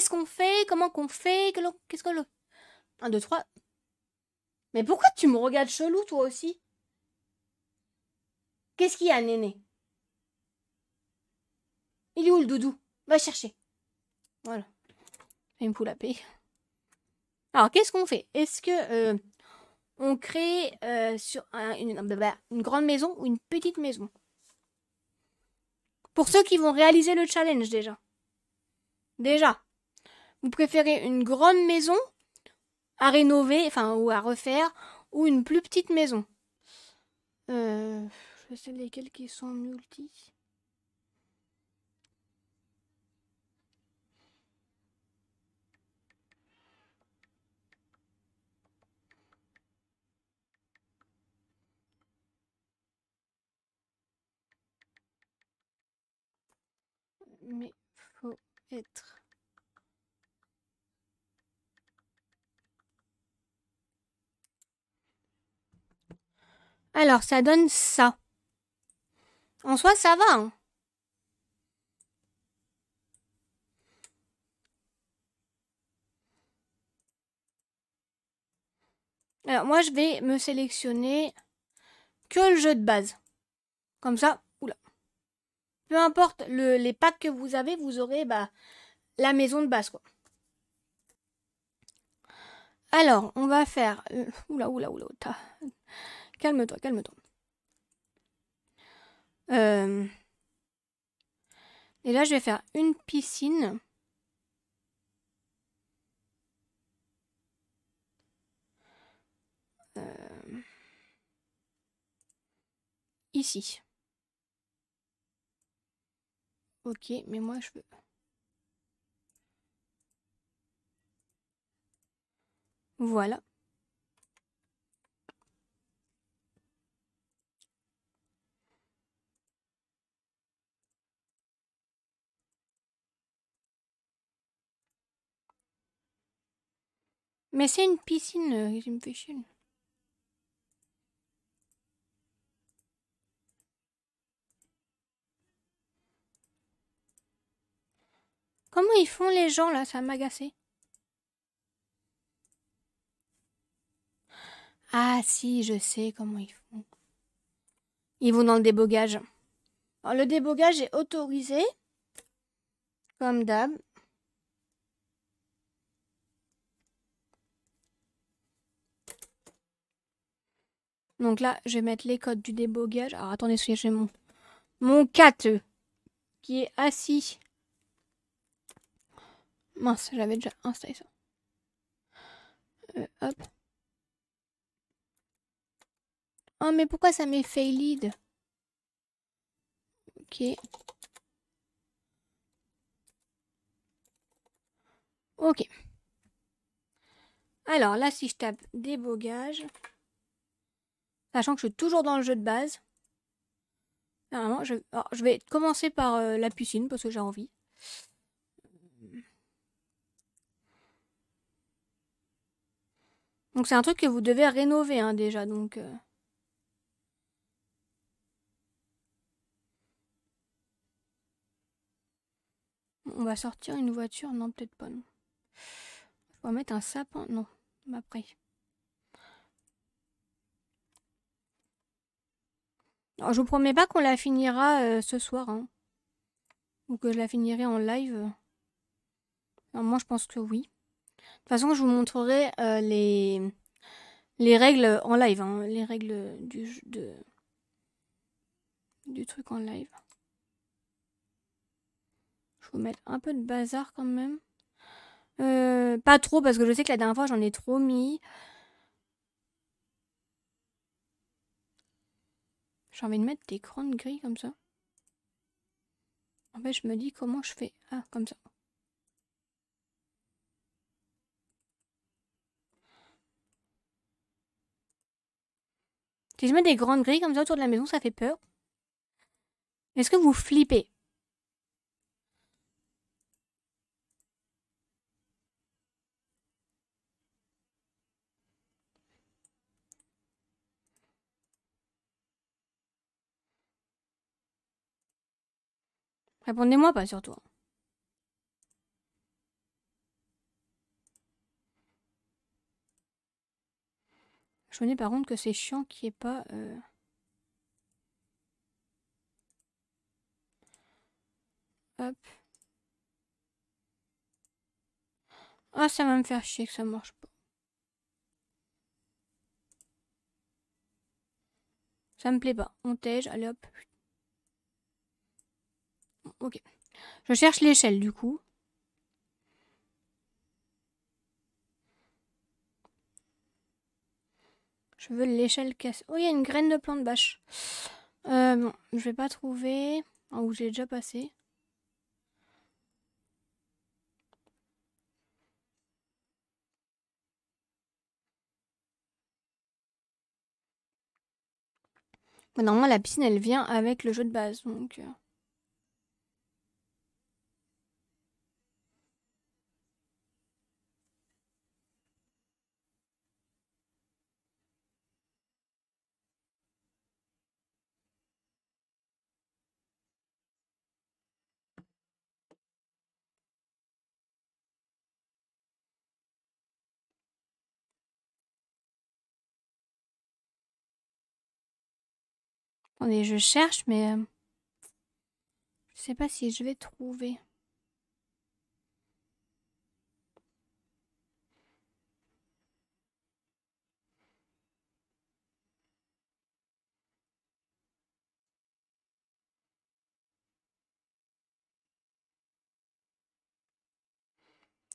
qu'est-ce qu'on fait, comment qu'on fait, qu'est-ce qu'on le... 1, 2, 3. Mais pourquoi tu me regardes chelou, toi aussi Qu'est-ce qu'il y a, néné Il est où le doudou Va chercher. Voilà. Une me à la paix. Alors, qu'est-ce qu'on fait Est-ce que euh, on crée euh, sur une, bah, une grande maison ou une petite maison Pour ceux qui vont réaliser le challenge déjà. Déjà. Vous préférez une grande maison à rénover, enfin, ou à refaire, ou une plus petite maison euh, Je sais lesquelles qui sont multi. Mais faut être Alors, ça donne ça. En soi, ça va. Hein. Alors, moi, je vais me sélectionner que le jeu de base. Comme ça, oula. Peu importe les packs que vous avez, vous aurez bah, la maison de base, Alors, on va faire... Euh, oula, oula, oula, Calme-toi, calme-toi. Euh, et là, je vais faire une piscine. Euh, ici. Ok, mais moi, je veux... Voilà. Mais c'est une piscine, une euh, piscine. Comment ils font les gens là Ça m'a Ah si, je sais comment ils font. Ils vont dans le débogage. le débogage est autorisé, comme d'hab, Donc là, je vais mettre les codes du débogage. Alors attendez, j'ai mon, mon 4 qui est assis. Mince, j'avais déjà installé ça. Euh, hop. Oh, mais pourquoi ça met lead Ok. Ok. Alors là, si je tape débogage, Sachant que je suis toujours dans le jeu de base. Normalement, je... je vais commencer par euh, la piscine parce que j'ai envie. Donc c'est un truc que vous devez rénover hein, déjà. Donc euh. on va sortir une voiture. Non, peut-être pas. Non. va mettre un sapin. Non, après. Alors, je vous promets pas qu'on la finira euh, ce soir. Hein. Ou que je la finirai en live. moi, je pense que oui. De toute façon, je vous montrerai euh, les... les règles en live. Hein. Les règles du, de... du truc en live. Je vais vous mettre un peu de bazar quand même. Euh, pas trop, parce que je sais que la dernière fois, j'en ai trop mis. J'ai envie de mettre des grandes grilles comme ça. En fait, je me dis comment je fais. Ah, comme ça. Si je mets des grandes grilles comme ça autour de la maison, ça fait peur. Est-ce que vous flippez Répondez-moi pas surtout. Je connais par contre que c'est chiant qu'il n'y ait pas. Euh, hop. Ah, ça va me faire chier que ça marche pas. Ça me plaît pas. On tège, allez hop ok. Je cherche l'échelle du coup. Je veux l'échelle casse. Oh, il y a une graine de plante bâche. Euh, bon, je vais pas trouver. Oh, où j'ai déjà passé. Bah, normalement, la piscine, elle vient avec le jeu de base. Donc. Euh. est je cherche, mais... Euh, je sais pas si je vais trouver.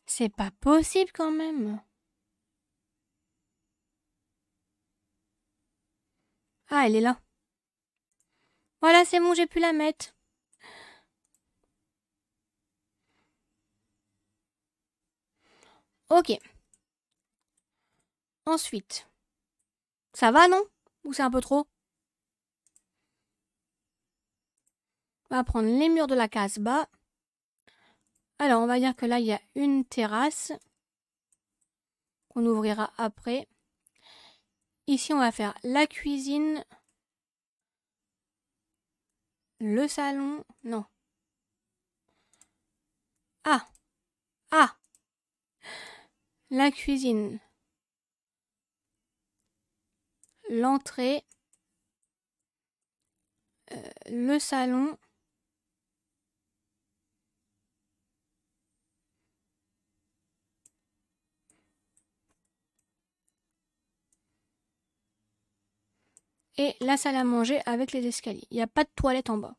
C'est pas possible quand même. Ah, elle est là. Voilà, c'est bon, j'ai pu la mettre. Ok. Ensuite. Ça va, non Ou c'est un peu trop On va prendre les murs de la case bas. Alors, on va dire que là, il y a une terrasse qu'on ouvrira après. Ici, on va faire la cuisine. Le salon. Non. Ah. Ah. La cuisine. L'entrée. Euh, le salon. et la salle à manger avec les escaliers. Il n'y a pas de toilette en bas.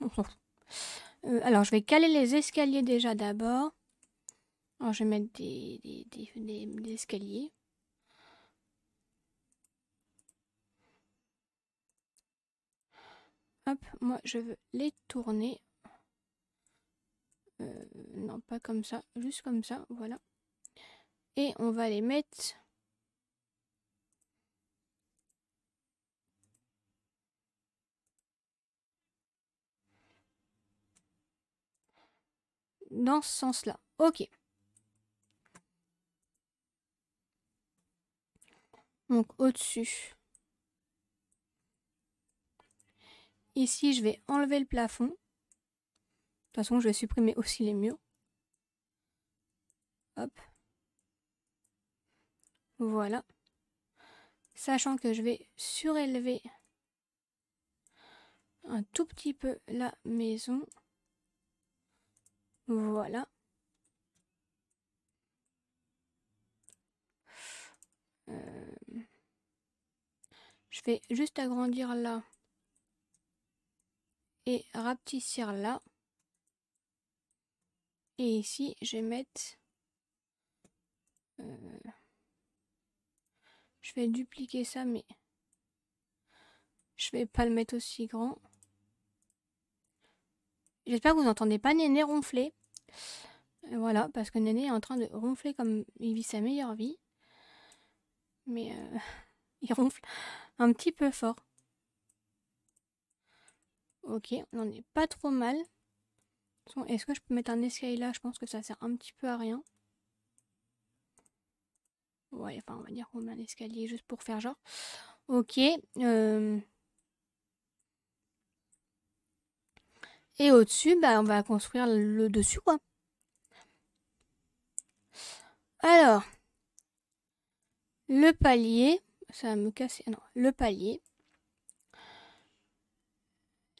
Euh, alors, je vais caler les escaliers déjà d'abord. Alors, je vais mettre des, escaliers. Hop, moi, je veux les tourner. Euh, non, pas comme ça, juste comme ça, voilà. Et on va les mettre dans ce sens-là. Ok. Donc au-dessus. Ici, je vais enlever le plafond. De toute façon, je vais supprimer aussi les murs. Hop. Voilà. Sachant que je vais surélever un tout petit peu la maison. Voilà. Euh, je vais juste agrandir là et rapetissir là. Et ici, je vais mettre... Euh, je vais dupliquer ça, mais je vais pas le mettre aussi grand. J'espère que vous n'entendez pas Néné ronfler. Voilà, parce que Néné est en train de ronfler comme il vit sa meilleure vie. Mais euh, il ronfle un petit peu fort. Ok, on n'en est pas trop mal. Est-ce que je peux mettre un escalier là Je pense que ça sert un petit peu à rien. Ouais, enfin, on va dire qu'on met un escalier juste pour faire genre. Ok. Euh, Et au-dessus, bah, on va construire le dessus, quoi. Alors, le palier, ça va me casser, non, le palier,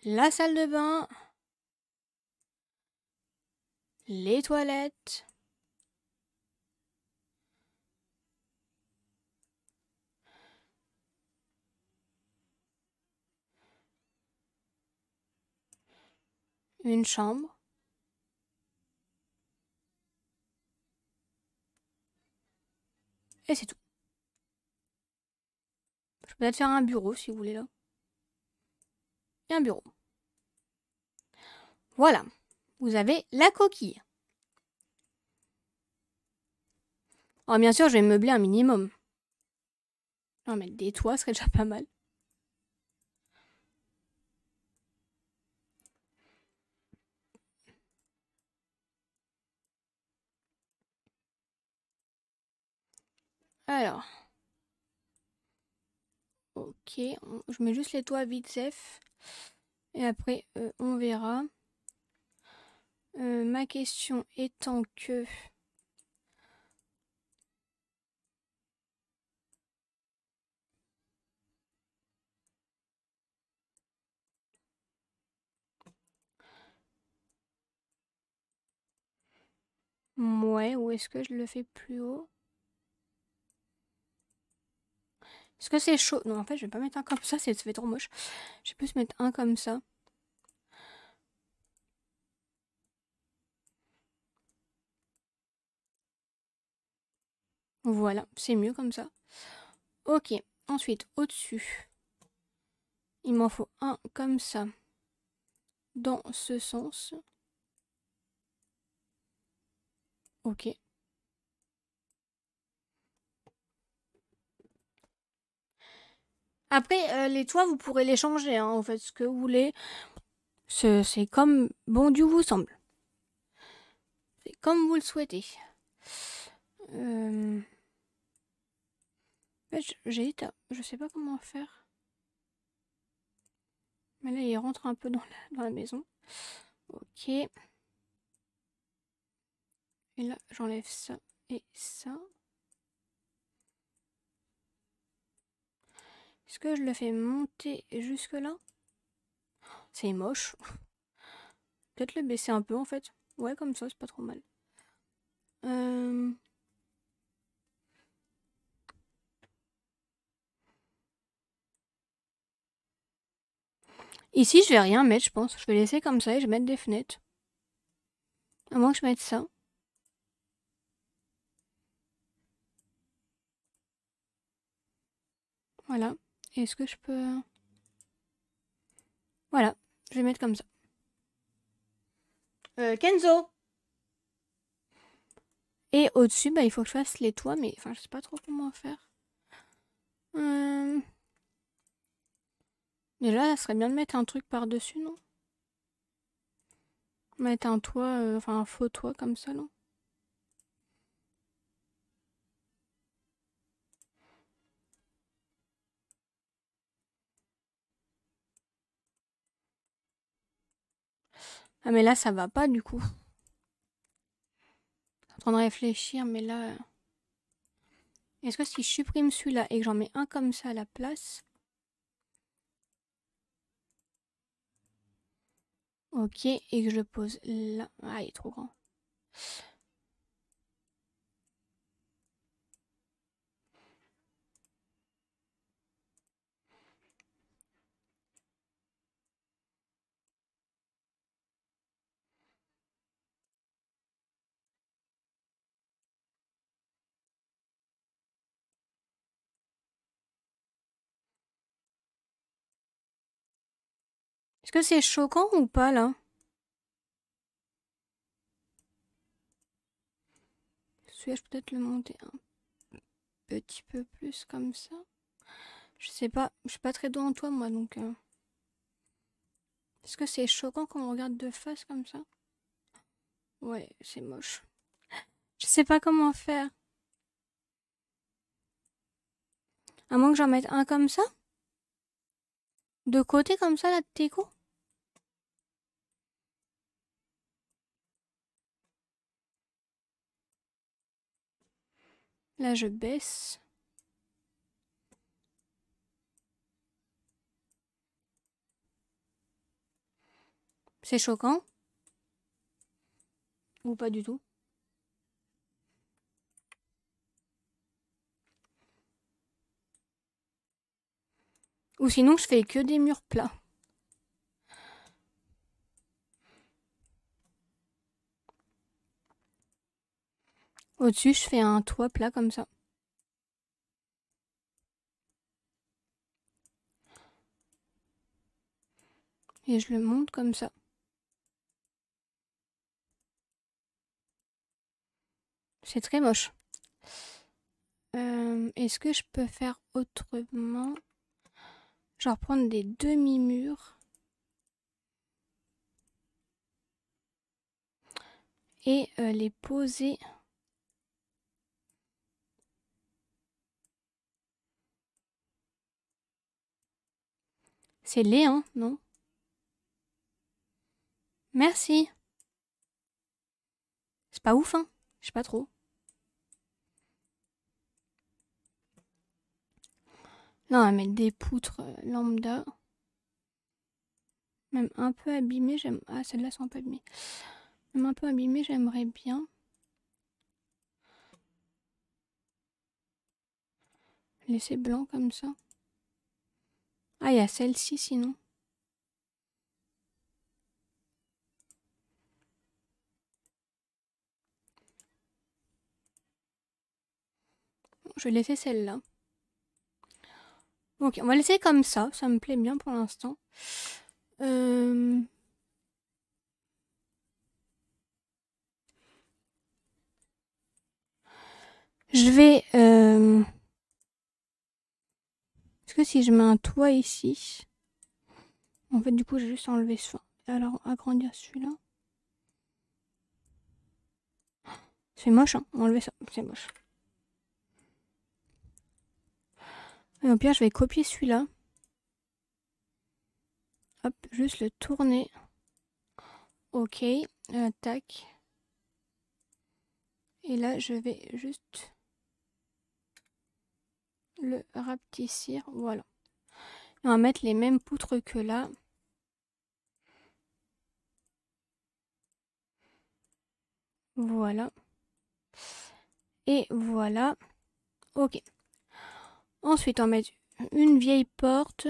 la salle de bain, les toilettes, Une chambre. Et c'est tout. Je peux peut-être faire un bureau si vous voulez là. Et un bureau. Voilà. Vous avez la coquille. Alors oh, bien sûr, je vais meubler un minimum. Non mais des toits serait déjà pas mal. Alors. Ok, je mets juste les toits vite zef. Et après, euh, on verra. Euh, ma question étant que... Ouais, ou est-ce que je le fais plus haut Est-ce que c'est chaud Non, en fait, je vais pas mettre un comme ça, c'est fait trop moche. Je vais plus mettre un comme ça. Voilà, c'est mieux comme ça. Ok, ensuite, au-dessus, il m'en faut un comme ça, dans ce sens. Ok. Après, euh, les toits, vous pourrez les changer, En hein, fait, ce que vous voulez. C'est comme bon Dieu vous semble. C'est comme vous le souhaitez. J'ai euh, été... Hein. je sais pas comment faire. Mais là, il rentre un peu dans dans la maison. Ok. Et là, j'enlève ça et ça. Est-ce que je le fais monter jusque-là C'est moche. Peut-être le baisser un peu en fait. Ouais, comme ça, c'est pas trop mal. Euh. Ici, je vais rien mettre, je pense. Je vais laisser comme ça et je vais mettre des fenêtres. Avant moins que je mette ça. Voilà. Est-ce que je peux... Euh, voilà, je vais mettre comme ça. Euh, Kenzo Et au-dessus, bah, il faut que je fasse les toits, mais enfin, je sais pas trop comment faire. mais euh, Déjà, ça serait bien de mettre un truc par-dessus, non Mettre un toit, euh, enfin un faux toit comme ça, non Ah mais là ça va pas du coup. En train de réfléchir mais là... Euh, est-ce que si je supprime celui-là et que j'en mets un comme ça à la place... Ok, et que je pose là... Ah il est trop grand. Est-ce que c'est choquant ou pas là je peut-être le monter un petit peu plus comme ça. Je sais pas, je suis pas très douée en toi moi donc. Euh. Est-ce que c'est choquant quand on regarde de face comme ça Ouais, c'est moche. Je sais pas comment faire. À moins que j'en mette un comme ça de côté comme ça, la déco Là, je baisse. C'est choquant Ou pas du tout Ou sinon, je fais que des murs plats. Au-dessus, je fais un toit plat comme ça. Et je le monte comme ça. C'est très moche. Euh, est-ce que je peux faire autrement vais reprendre des demi-murs. Et euh, les poser. C'est les hein, non Merci. C'est pas ouf, hein Je sais pas trop. Non, va mettre des poutres euh, lambda. Même un peu abîmées, j'aime. Ah, celle là sont pas abîmées. Même un peu abîmées, j'aimerais bien. Laisser blanc comme ça. Ah, il y a celle-ci sinon. je vais laisser celle-là. Ok, on va laisser comme ça. Ça me plaît bien pour l'instant. Euh, je vais... Euh, est-ce que si je mets un toit ici... En fait, du coup, j'ai juste enlevé ça. Alors, agrandir celui-là. C'est moche, hein Enlever ça, c'est moche. Et au pire, je vais copier celui-là. Hop, juste le tourner. Ok, tac. Et là, je vais juste le rapetissir. Voilà. on va mettre les mêmes poutres que là. Voilà. Et voilà. Ok. Ensuite, on met une vieille porte.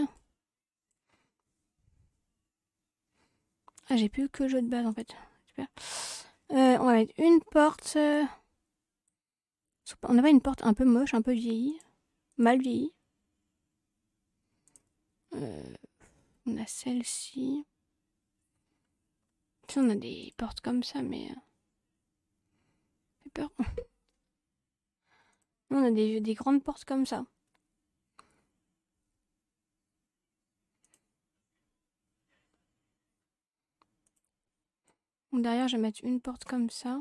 Ah, j'ai plus que le jeu de base en fait. Super. Euh, on va mettre une porte. Euh, on avait une porte un peu moche, un peu vieillie, mal vieillie. Euh, on a celle-ci. Si on a des portes comme ça, mais. J'ai peur. on a des, des grandes portes comme ça. Donc derrière, je vais mettre une porte comme ça.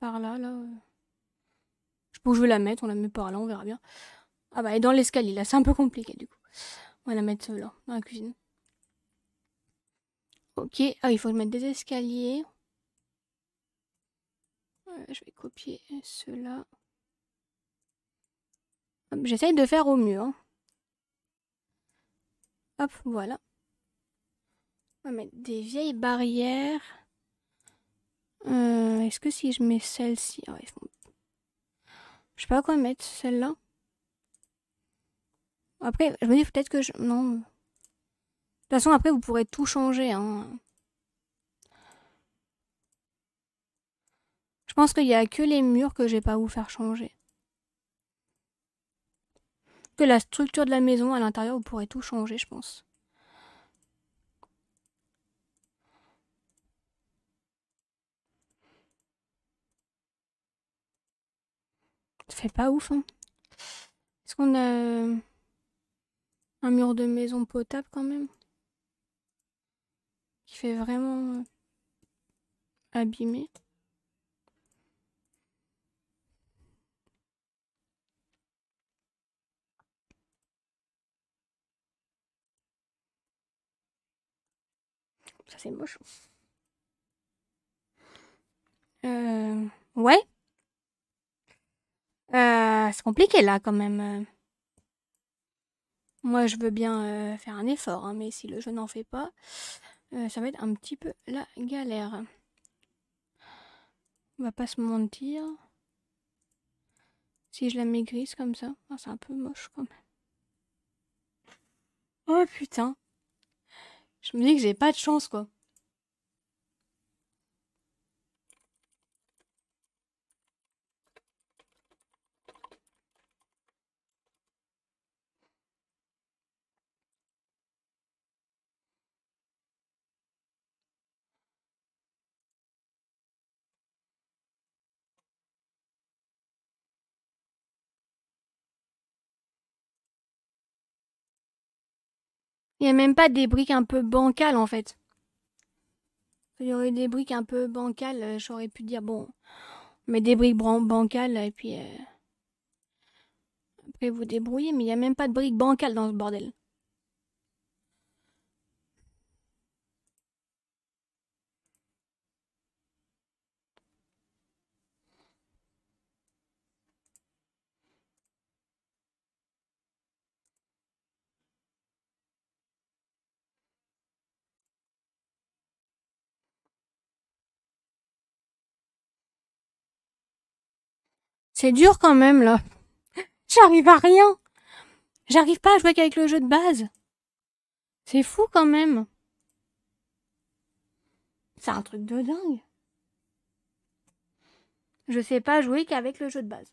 Par là, là. Je peux que je vais la mettre, on la met par là, on verra bien. Ah bah, et dans l'escalier, là, c'est un peu compliqué du coup. On va la mettre euh, là, dans la cuisine. Ok, ah, il faut mettre des escaliers. je vais copier cela. J'essaye de faire au mur. Hein. Hop, voilà mettre des vieilles barrières. Euh, est-ce que si je mets celle-ci... Ah je sais pas quoi mettre, celle-là. Après, je me dis peut-être que je... Non. De toute façon, après, vous pourrez tout changer. Hein. Je pense qu'il n'y a que les murs que j'ai pas à vous faire changer. Que la structure de la maison à l'intérieur, vous pourrez tout changer, je pense. Ça fait pas ouf, hein. Est-ce qu'on a un mur de maison potable quand même Qui fait vraiment euh, abîmé. Ça c'est moche. Euh, ouais. Euh, c'est compliqué là quand même. Euh. Moi je veux bien euh, faire un effort, hein, mais si le jeu n'en fait pas, ça va être un petit peu la galère. On va pas se mentir. Si je la maigrisse comme ça, ah, c'est un peu moche quand même. Oh putain. Je me dis que j'ai pas de chance quoi. Il n'y a même pas des briques un peu bancales en fait. Il y aurait des briques un peu bancales, euh, j'aurais pu dire bon, mais des briques bancales et puis euh, après vous débrouillez, mais il n'y a même pas de briques bancales dans ce bordel. C'est dur quand même, là. J'arrive à rien. J'arrive pas à jouer qu'avec le jeu de base. C'est fou quand même. C'est un truc de dingue. Je sais pas jouer qu'avec le jeu de base.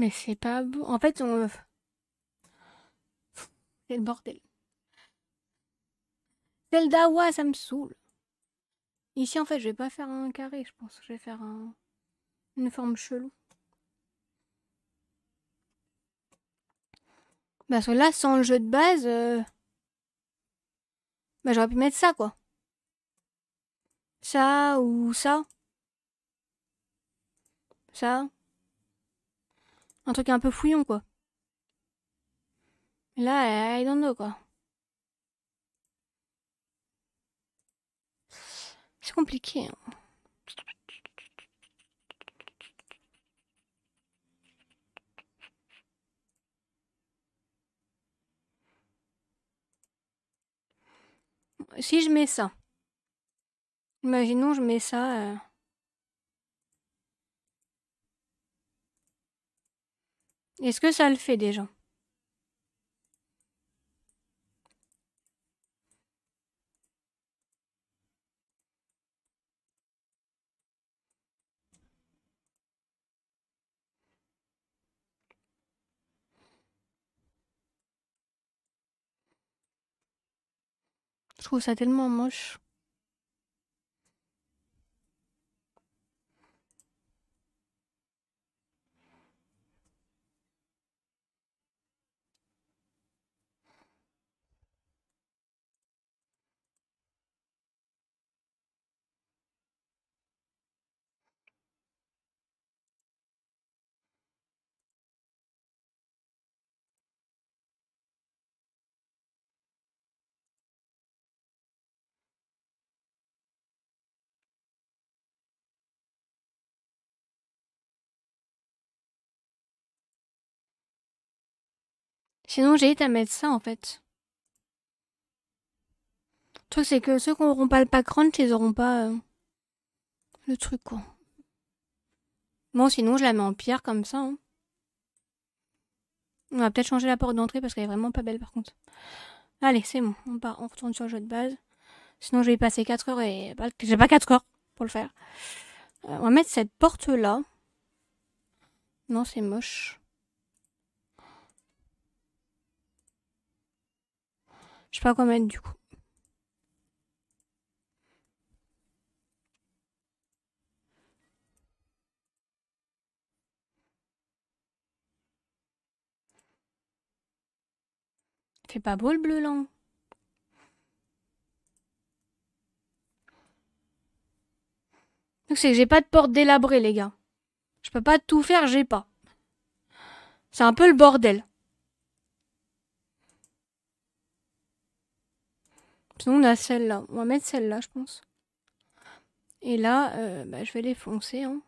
Mais c'est pas beau. En fait, on... C'est le bordel. Celle dawa, ça me saoule. Ici, en fait, je vais pas faire un carré, je pense. Je vais faire un... une forme chelou. Parce que là, sans le jeu de base, euh, bah, j'aurais pu mettre ça, quoi. Ça ou ça. Ça. Un truc un peu fouillon, quoi. Là, euh, I don't know, quoi. C'est compliqué. Hein. Si je mets ça. Imaginons, je mets ça. Euh, Est-ce que ça le fait déjà Je trouve ça tellement moche. Sinon, j'ai hâte à mettre ça, en fait. Le truc, c'est que ceux qui n'auront pas le pack crunch, ils n'auront pas euh, le truc, quoi. Bon, sinon, je la mets en pierre, comme ça. Hein. On va peut-être changer la porte d'entrée, parce qu'elle est vraiment pas belle, par contre. Allez, c'est bon. On, on retourne sur le jeu de base. Sinon, je vais y passer 4 heures et... J'ai pas 4 heures pour le faire. Euh, on va mettre cette porte-là. Non, c'est moche. Je sais pas quoi mettre du coup. Fait pas beau le bleu là Donc hein. c'est que j'ai pas de porte délabrée les gars. Je peux pas tout faire, j'ai pas. C'est un peu le bordel. Sinon, on a celle-là. On va mettre celle-là, je pense. Et là, euh, bah, je vais les foncer. Hein.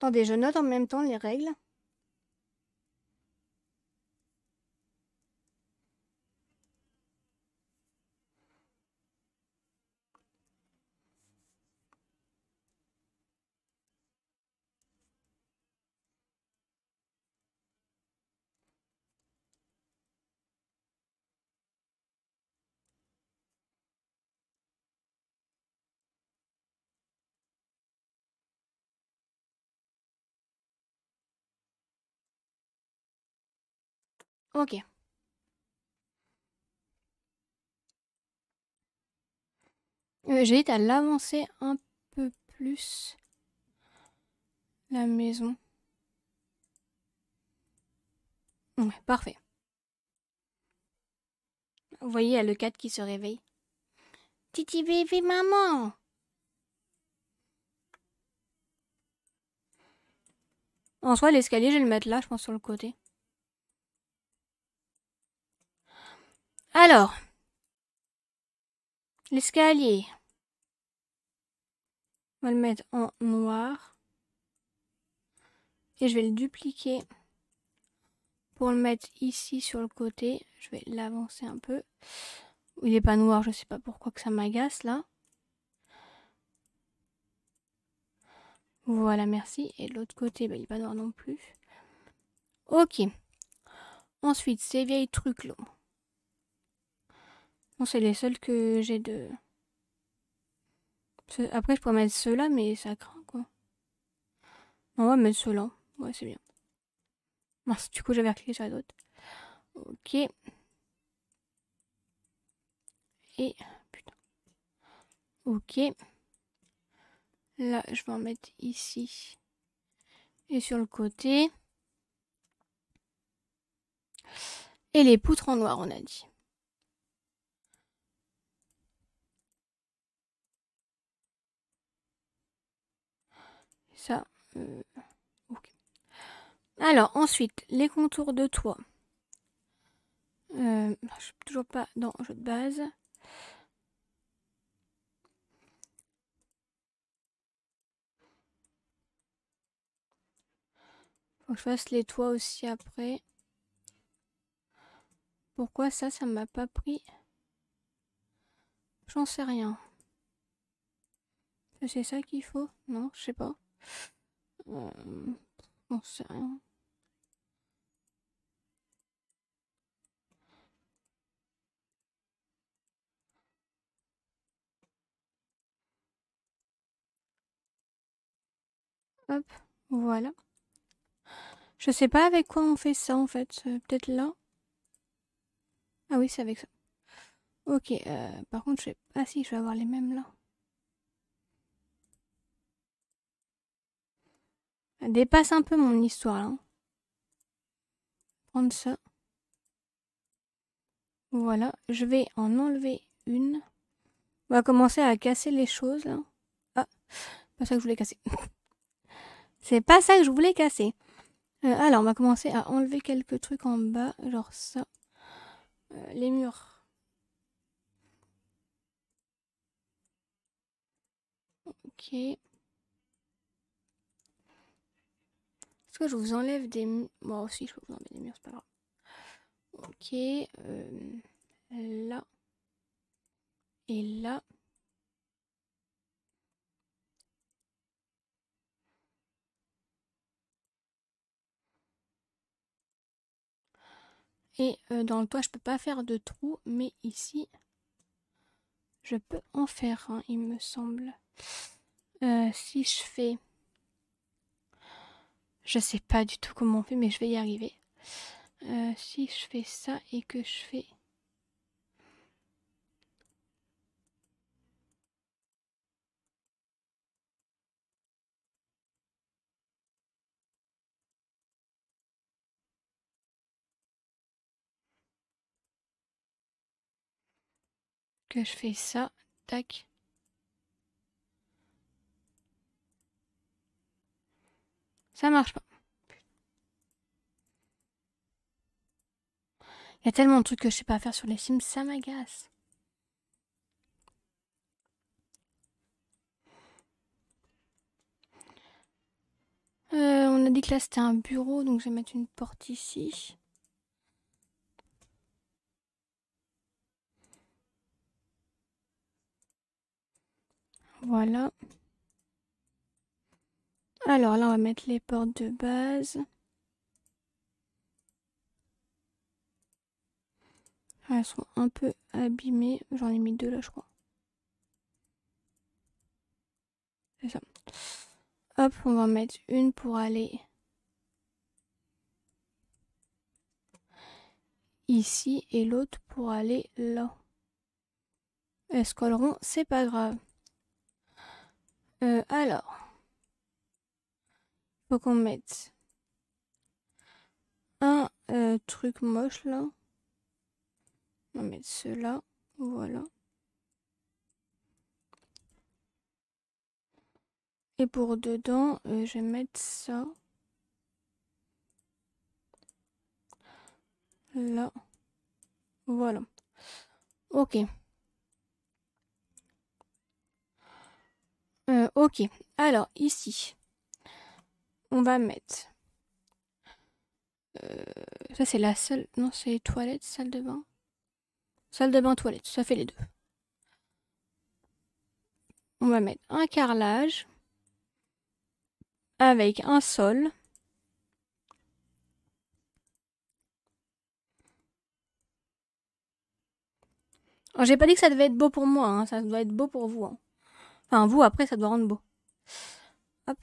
Attendez, je note en même temps les règles. Ok. J'ai euh, J'hésite à l'avancer un peu plus. La maison. Ouais, parfait. Vous voyez, il y a le 4 qui se réveille. Titi bébé maman En soi, l'escalier, je vais le mettre là, je pense, sur le côté. Alors, l'escalier. On va le mettre en noir. Et je vais le dupliquer pour le mettre ici sur le côté. Je vais l'avancer un peu. Il n'est pas noir, je ne sais pas pourquoi que ça m'agace là. Voilà, merci. Et l'autre côté, bah, il n'est pas noir non plus. Ok. Ensuite, ces vieilles trucs là. Bon, c'est les seuls que j'ai de... Après, je pourrais mettre ceux-là, mais ça craint, quoi. On va mettre ceux-là. Ouais, c'est bien. Mince, du coup, j'avais cliqué sur les Ok. Et... Putain. Ok. Là, je vais en mettre ici. Et sur le côté. Et les poutres en noir, on a dit. Euh, Alors, ensuite, les contours de toit. Euh, je toujours pas dans le jeu de base. que je fasse les toits aussi après. Pourquoi ça, ça m'a pas pris J'en sais rien. C'est ça qu'il faut Non, je sais pas. On hmm, Hop, voilà. Je sais pas avec quoi on fait ça en fait. Peut-être là. Ah oui, c'est avec ça. Ok, euh, par contre, je sais si je vais avoir les mêmes là. dépasse un peu mon histoire là. Prendre ça. Voilà, je vais en enlever une. On va commencer à casser les choses là. Ah, pas ça que je voulais casser. C'est pas ça que je voulais casser. Euh, alors, on va commencer à enlever quelques trucs en bas, genre ça. Euh, les murs. Ok. je vous enlève des murs. Moi aussi, je peux vous enlever des murs, c'est pas grave. Ok. Euh, là. Et là. Et euh, dans le toit, je peux pas faire de trou, mais ici, je peux en faire un, il me semble. Euh, si je fais je sais pas du tout comment on fait, mais je vais y arriver. Euh, si je fais ça et que je fais... Que je fais ça, tac. Ça marche pas. Il y a tellement de trucs que je sais pas faire sur les Sims, ça m'agace. Euh, on a dit que là c'était un bureau, donc je vais mettre une porte ici. Voilà. Alors là, on va mettre les portes de base. Elles sont un peu abîmées. J'en ai mis deux là, je crois. C'est ça. Hop, on va en mettre une pour aller ici et l'autre pour aller là. Elles colleront, c'est pas grave. Euh, alors. Faut qu'on mette un euh, truc moche là. On met cela. Voilà. Et pour dedans, euh, je vais mettre ça. Là. Voilà. Ok. Euh, ok. Alors, ici on va mettre. Euh, ça, c'est la seule. Non, c'est toilette, salle de bain. Salle de bain, toilette, ça fait les deux. On va mettre un carrelage avec un sol. Oh, j'ai pas dit que ça devait être beau pour moi, hein, ça doit être beau pour vous. Hein. Enfin, vous, après, ça doit rendre beau. Hop.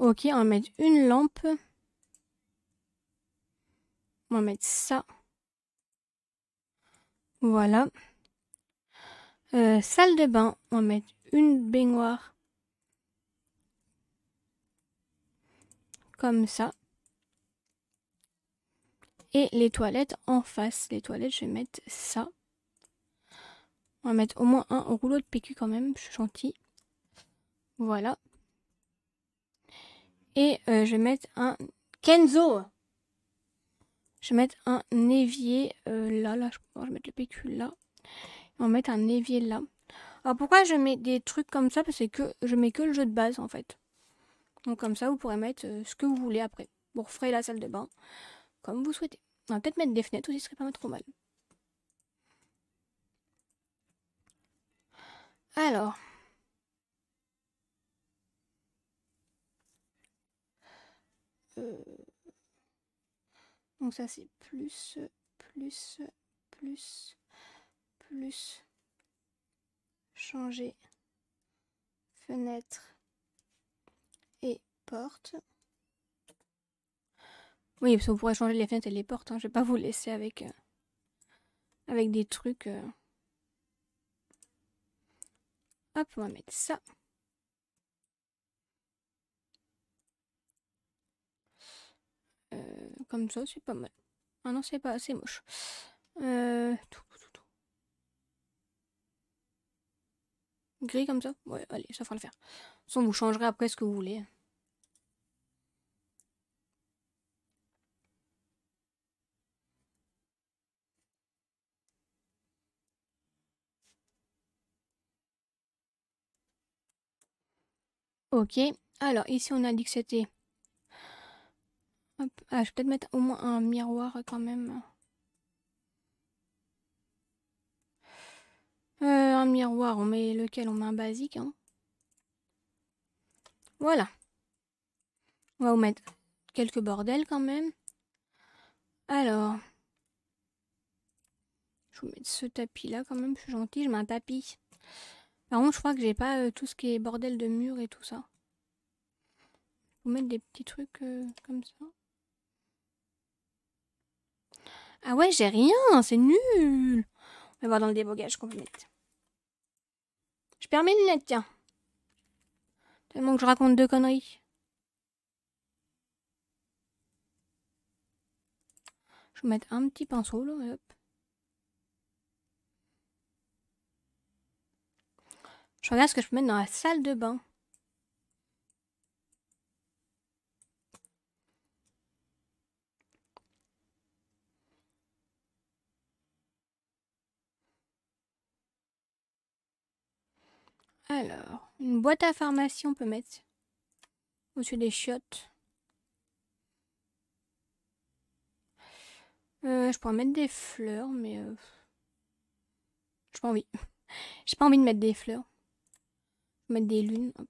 Ok, on va mettre une lampe. On va mettre ça. Voilà. Euh, salle de bain, on va mettre une baignoire. Comme ça. Et les toilettes en face. Les toilettes, je vais mettre ça. On va mettre au moins un rouleau de PQ quand même, je suis gentil. Voilà. Et euh, je vais mettre un Kenzo. Je vais mettre un évier euh, là, là. Je, vais mettre le pécule là. on va mettre un évier là. Alors pourquoi je mets des trucs comme ça Parce que je mets que le jeu de base en fait. Donc comme ça, vous pourrez mettre euh, ce que vous voulez après. Vous referez la salle de bain comme vous souhaitez. On va peut-être mettre des fenêtres aussi, ce serait pas trop mal. Alors, Euh, donc ça c'est plus plus plus plus changer fenêtre et porte oui parce qu'on pourrait changer les fenêtres et les portes Je hein. je vais pas vous laisser avec euh, avec des trucs euh. hop on va mettre ça comme ça, c'est pas mal. Ah non, c'est pas assez moche. Euh, Gris comme ça Ouais, allez, ça fera le faire. Sinon, vous changerez après ce que vous voulez. Ok, alors ici on a dit que c'était ah, je vais peut-être mettre au moins un miroir euh, quand même. Euh, un miroir, on met lequel On met un basique. Hein. Voilà. On va vous mettre quelques bordels quand même. Alors. Je vais mettre ce tapis là quand même, je suis gentil. je mets un tapis. Par contre, je crois que j'ai pas euh, tout ce qui est bordel de mur et tout ça. Je vais vous mettre des petits trucs comme ça. Ah ouais, j'ai rien, c'est nul. On va voir dans le débogage qu'on va mettre. Je perds mes lunettes, tiens. Tellement que je raconte deux conneries. Je vais mettre un petit pinceau là, hop. Je regarde ce que je peux mettre dans la salle de bain. Alors, une boîte à pharmacie, on peut mettre au-dessus des chiottes. Euh, je pourrais mettre des fleurs, mais... Euh, J'ai pas envie. J'ai pas envie de mettre des fleurs. Mettre des lunes, hop.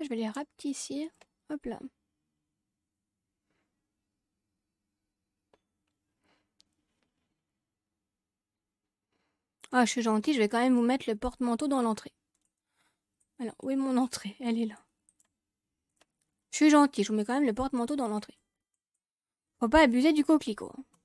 Je vais les rapetisser. Hop là. Ah, je suis gentille, je vais quand même vous mettre le porte-manteau dans l'entrée. Alors, où est mon entrée Elle est là. Je suis gentille, je vous mets quand même le porte-manteau dans l'entrée. Faut pas abuser du coquelicot. Hein.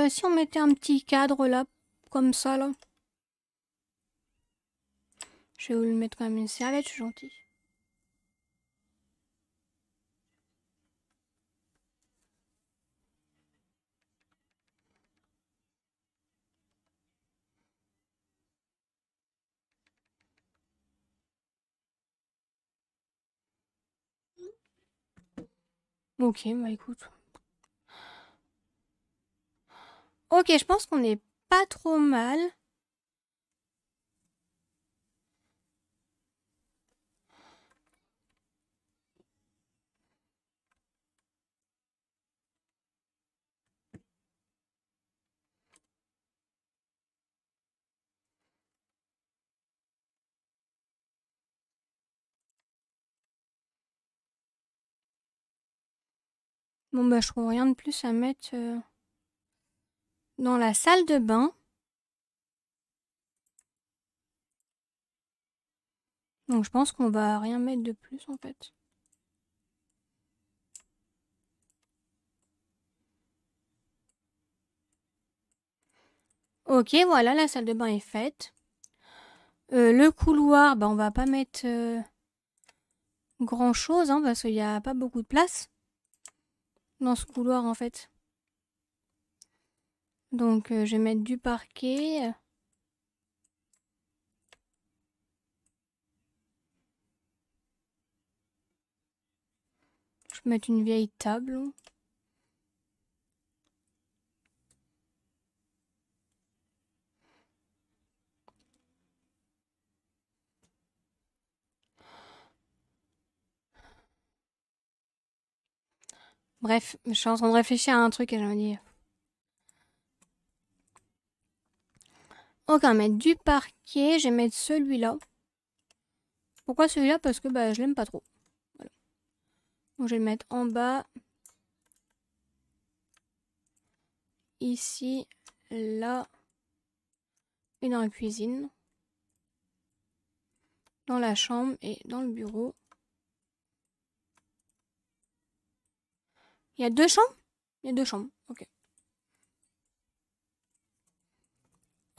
Euh, si on mettait un petit cadre là, comme ça là. Je vais vous le mettre comme une serviette, je gentille. Ok, bah écoute. Ok, je pense qu'on n'est pas trop mal. Bon bah je trouve rien de plus à mettre... Euh. Dans la salle de bain, Donc je pense qu'on va rien mettre de plus en fait. Ok, voilà, la salle de bain est faite. Euh, le couloir, bah, on va pas mettre euh, grand chose, hein, parce qu'il n'y a pas beaucoup de place dans ce couloir en fait. Donc, euh, je vais mettre du parquet. Je vais mettre une vieille table. Bref, je suis en train de réfléchir à un truc et envie on va mettre du parquet. Je vais mettre celui-là. Pourquoi celui-là Parce que bah, je l'aime pas trop. je vais le mettre en bas. Ici, là. Et dans la cuisine. Dans la chambre et dans le bureau. Il y a deux chambres Il y a deux chambres, ok.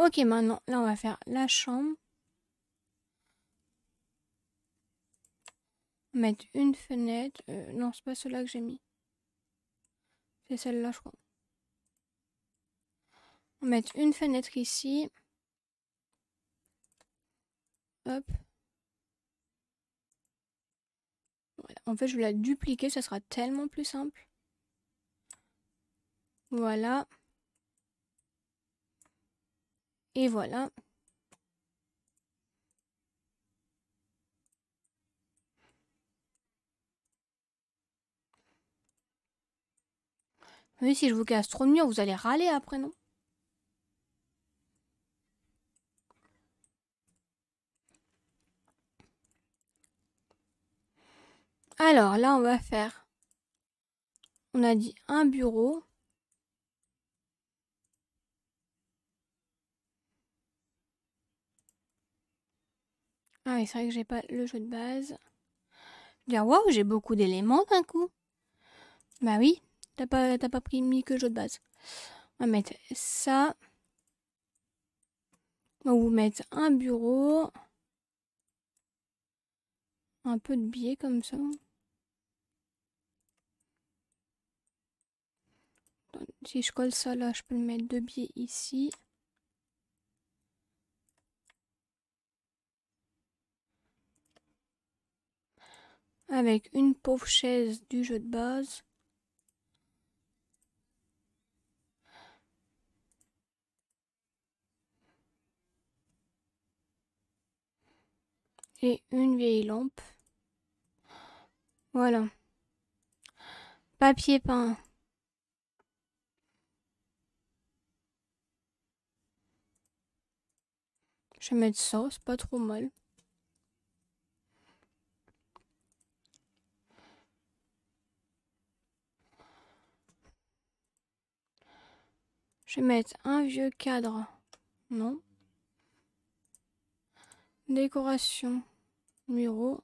Ok, maintenant, là, on va faire la chambre. Mettre une fenêtre. Euh, non, c'est pas celle-là que j'ai mis. C'est celle-là, je crois. On va mettre une fenêtre ici. Hop. En fait, je vais la dupliquer, ça sera tellement plus simple. Voilà. Et voilà. Mais si je vous casse trop mieux vous allez râler après, non Alors là, on va faire... On a dit un bureau. Ah oui, c'est vrai que j'ai pas le jeu de base. Dire waouh, j'ai beaucoup d'éléments d'un coup. Bah oui, t'as pas, pas pris que le jeu de base. On va mettre ça. On va vous mettre un bureau. Un peu de biais comme ça. Si je colle ça là, je peux le mettre deux biais ici. avec une pauvre chaise du jeu de base. Et une vieille lampe. Voilà. Papier peint. Je vais mettre ça, c'est pas trop mal. Je vais mettre un vieux cadre. Non. Décoration. Muraux.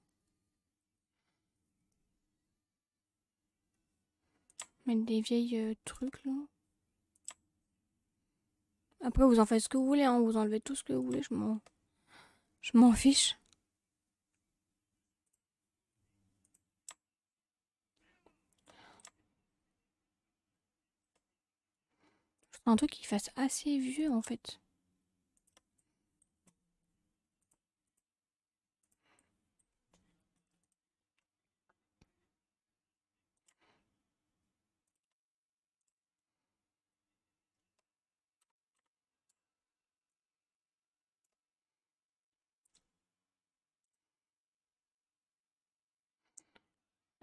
Mettre des vieilles euh, trucs là. Après vous en faites ce que vous voulez, hein. vous enlevez tout ce que vous voulez, je m'en. Je m'en fiche. un truc qui fasse assez vieux en fait.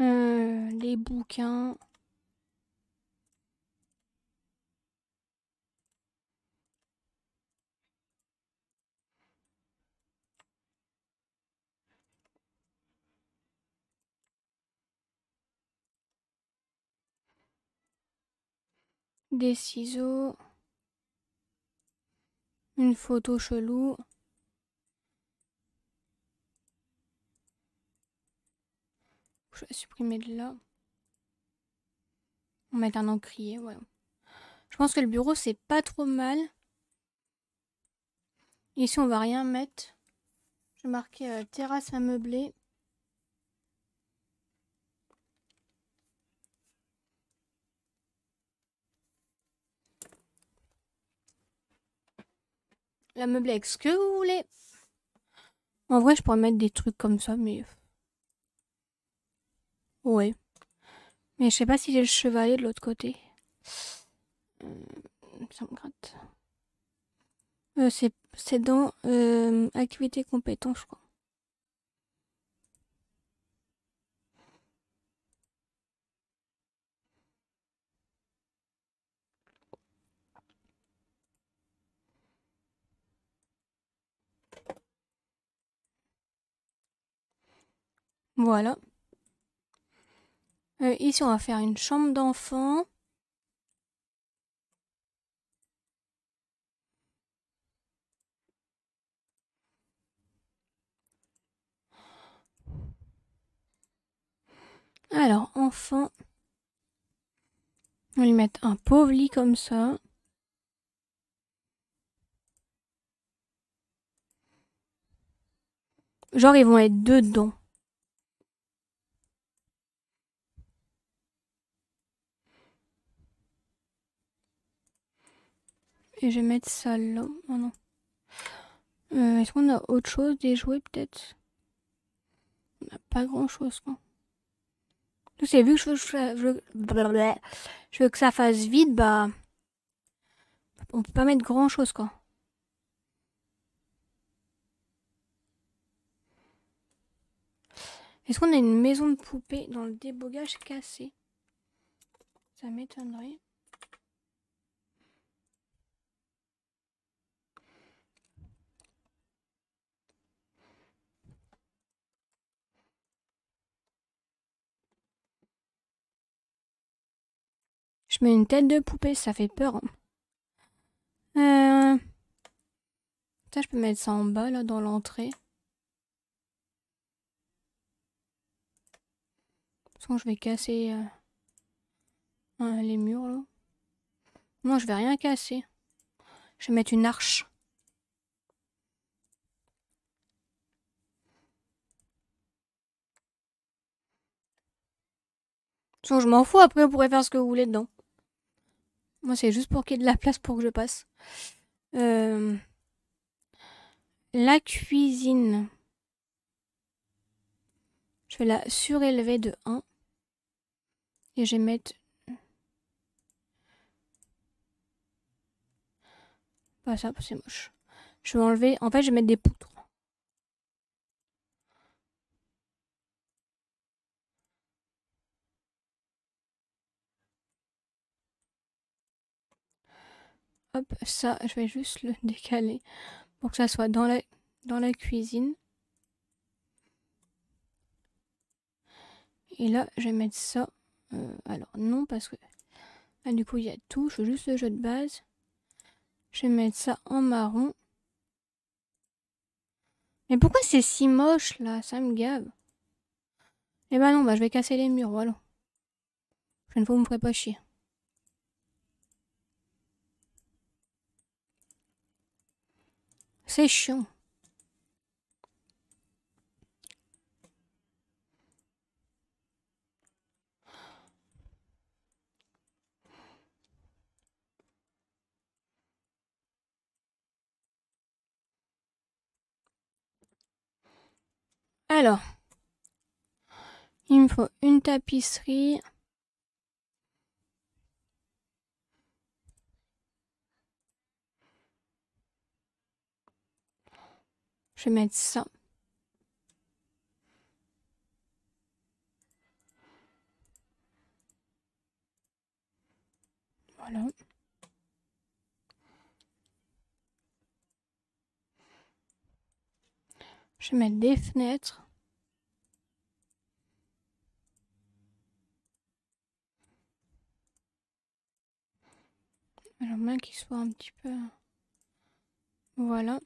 Euh, les bouquins des ciseaux, une photo chelou. Je vais supprimer de là. On va mettre un encrier, ouais. Je pense que le bureau, c'est pas trop mal. Ici, on va rien mettre. je vais marquer euh, terrasse à meubler. La meuble avec ce que vous voulez. En vrai, je pourrais mettre des trucs comme ça, mais... Ouais. Mais je sais pas si j'ai le chevalier de l'autre côté. Euh, ça me gratte. Euh, c'est dans euh, activité compétence, je crois. Voilà. Euh, ici, on va faire une chambre d'enfant. Alors, enfant. On va lui mettre un pauvre lit comme ça. Genre, ils vont être dedans. Et je vais mettre ça là. non. Euh, est-ce qu'on a autre chose des jouets peut-être On n'a pas grand chose quoi. Donc c'est vu que je veux, que ça fasse vide, bah on peut pas mettre grand chose quoi. Est-ce qu'on a une maison de poupée dans le débogage cassé Ça m'étonnerait. Je mets une tête de poupée, ça fait peur. Hein. Euh, ça, je peux mettre ça en bas, là, dans l'entrée. Sinon, je vais casser euh, les murs, là. Non, je vais rien casser. Je vais mettre une arche. je m'en fous, après vous pourrez faire ce que vous voulez dedans. Moi, c'est juste pour qu'il y ait de la place pour que je passe. Euh, la cuisine. Je vais la surélever de 1. Et je vais mettre... Pas ça, c'est moche. Je vais enlever... En fait, je vais mettre des poutres. Hop, ça, je vais juste le décaler pour que ça soit dans la, dans la cuisine. Et là, je vais mettre ça. Euh, alors, non, parce que... Ah, du coup, il y a tout. Je veux juste le jeu de base. Je vais mettre ça en marron. Mais pourquoi c'est si moche, là Ça me gave. et eh ben non, bah, je vais casser les murs, voilà. Je ne vous me ferai pas chier. C'est Alors, il me faut une tapisserie. Je vais mettre ça. Voilà. Je mets des fenêtres. Alors bien qu'il soit un petit peu... Voilà.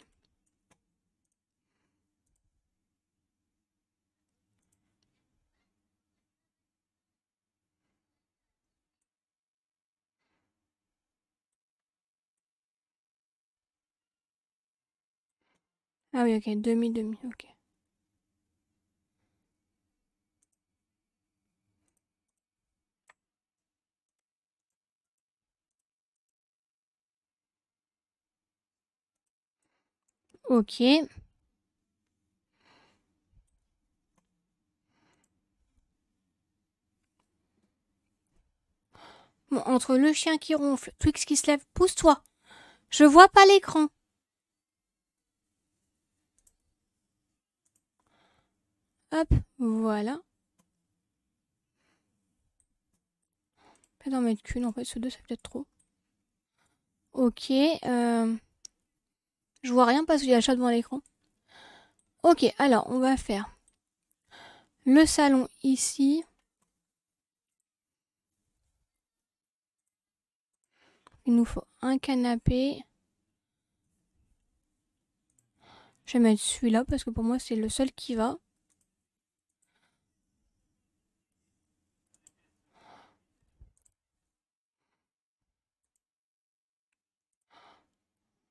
Ah oui, ok, demi-demi, ok. Ok. Bon, entre le chien qui ronfle, Twix qui se lève, pousse-toi. Je vois pas l'écran. Hop, voilà. Pas en mettre qu'une en fait, ce deux c'est peut-être trop. Ok. Euh, je vois rien parce qu'il y a chat devant l'écran. Ok, alors on va faire le salon ici. Il nous faut un canapé. Je vais mettre celui-là parce que pour moi c'est le seul qui va.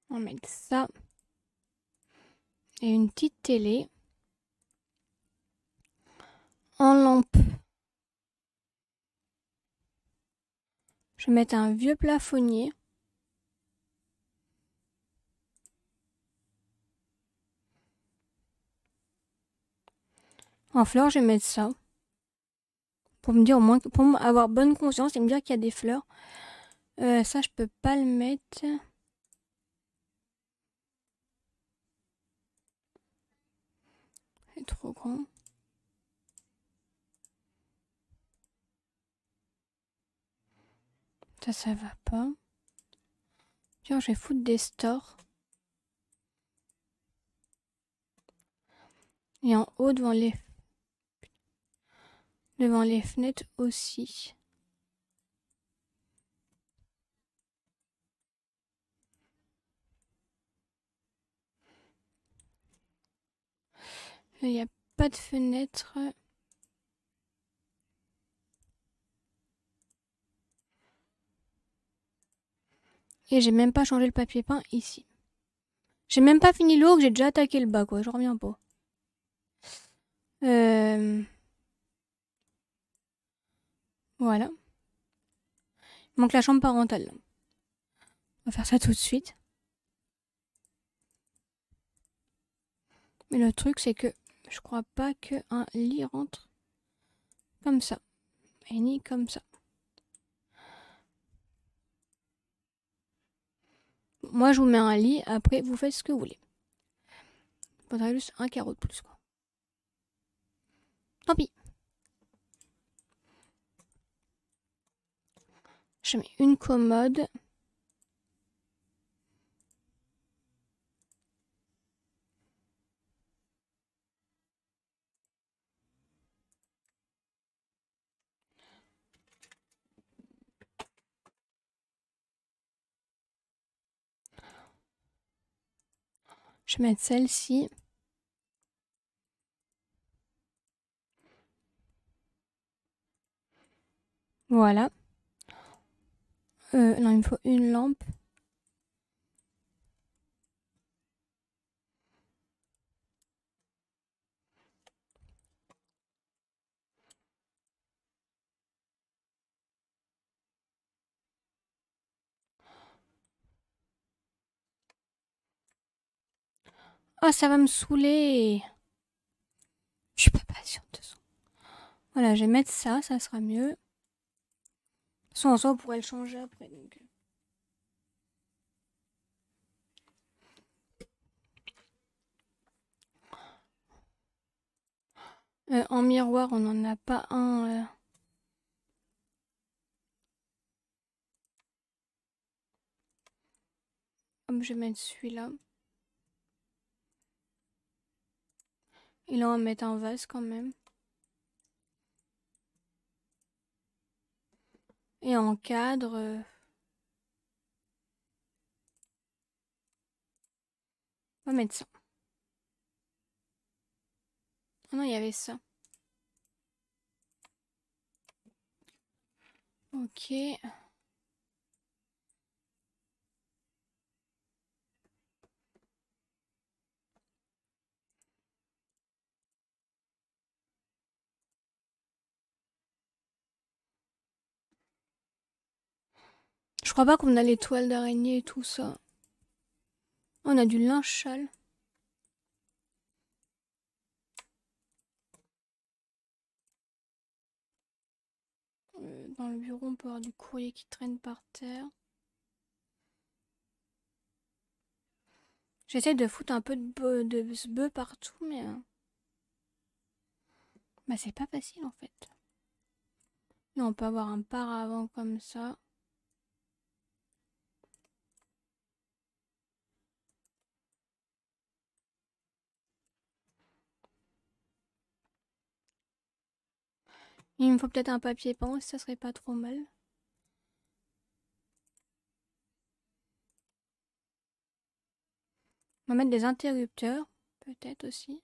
On va mettre ça. Et une petite télé. En lampe. Je vais mettre un vieux plafonnier. En fleurs, je vais mettre ça. Pour me dire au moins, pour avoir bonne conscience et me dire qu'il y a des fleurs. Euh, ça, je peux pas le mettre. trop grand. Ça, ça va pas. Tiens, j'ai foutu des stores. Et en haut, devant les, devant les fenêtres aussi. Il n'y a pas de fenêtre. Et j'ai même pas changé le papier peint ici. J'ai même pas fini l'eau j'ai déjà attaqué le bas, quoi. Je reviens pas. Euh, voilà. Il manque la chambre parentale. On va faire ça tout de suite. Mais le truc, c'est que je crois pas qu'un lit rentre comme ça. Et ni comme ça. Moi, je vous mets un lit. Après, vous faites ce que vous voulez. Il faudrait juste un carreau de plus, Tant pis. Je mets une commode. Je vais mettre celle-ci. Voilà. Euh, non, il me faut une lampe. Oh, ça va me saouler. Je suis pas patiente. De ça Voilà, je vais mettre ça, ça sera mieux. De toute on pourrait le changer après. Donc... Euh, en miroir, on n'en a pas un. comme euh. Je vais mettre celui-là. Il en met un vase quand même. Et en cadre. On va mettre ça. non, il y avait ça. Ok. Je crois pas qu'on a les toiles d'araignée et tout ça. On a du linge châle. Euh, dans le bureau, on peut avoir du courrier qui traîne par terre. J'essaie de foutre un peu de, bœuf de partout, mais... Euh, bah c'est pas facile en fait. Non, on peut avoir un paravent comme ça. Il me faut peut-être un papier peint, ça serait pas trop mal. On va mettre des interrupteurs, peut-être aussi.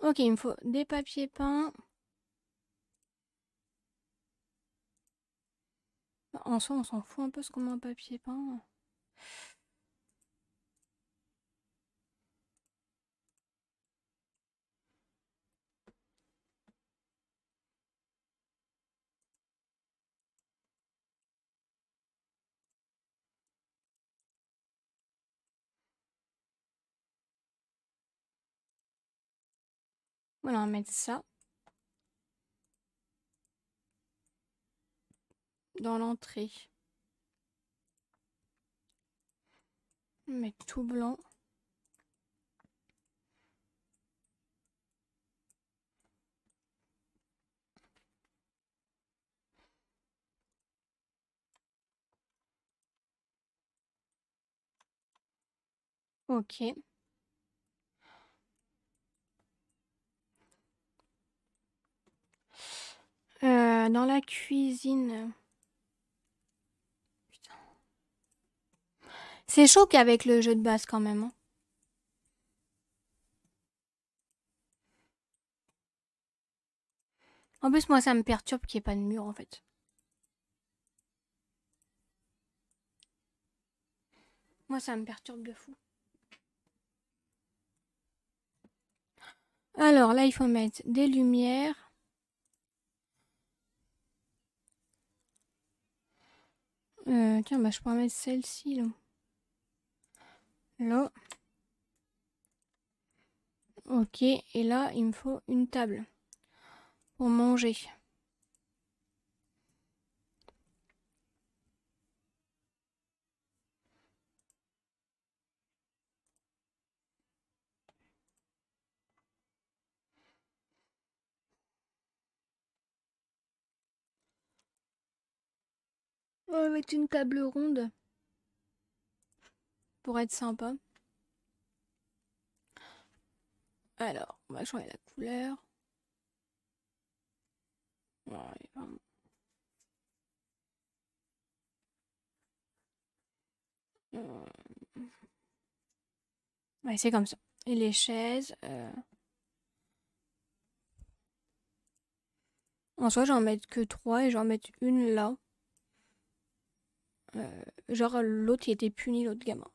Ok, il me faut des papiers peints. En soi, on s'en fout un peu ce qu'on met en papier peint. Voilà, on va mettre ça. Dans l'entrée. On va tout blanc. Ok. Euh, dans la cuisine. C'est chaud qu'avec le jeu de base quand même. Hein. En plus, moi, ça me perturbe qu'il n'y ait pas de mur, en fait. Moi, ça me perturbe de fou. Alors, là, il faut mettre des lumières. Euh, tiens, bah, je pourrais mettre celle-ci là. Là. Ok, et là, il me faut une table pour manger. On va mettre une table ronde pour être sympa. Alors, on va changer la couleur. Ouais. Euh. c'est comme ça. Et les chaises. Euh. En soi, j'en mets que trois et j'en mets une là. Euh, genre l'autre il était puni, l'autre gamin.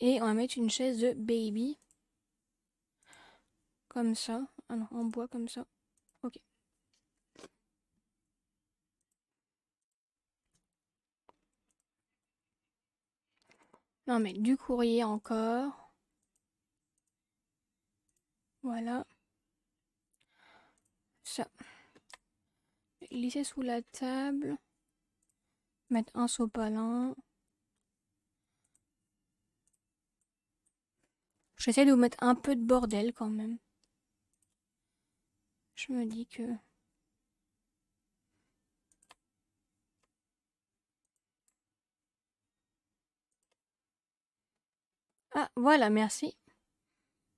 Et on va mettre une chaise de baby. Comme ça. Ah en bois comme ça. Ok. Non mais du courrier encore. Voilà. Ça. Glisser sous la table. Mettre un sopalin. J'essaie de vous mettre un peu de bordel quand même. Je me dis que... Ah, voilà, merci.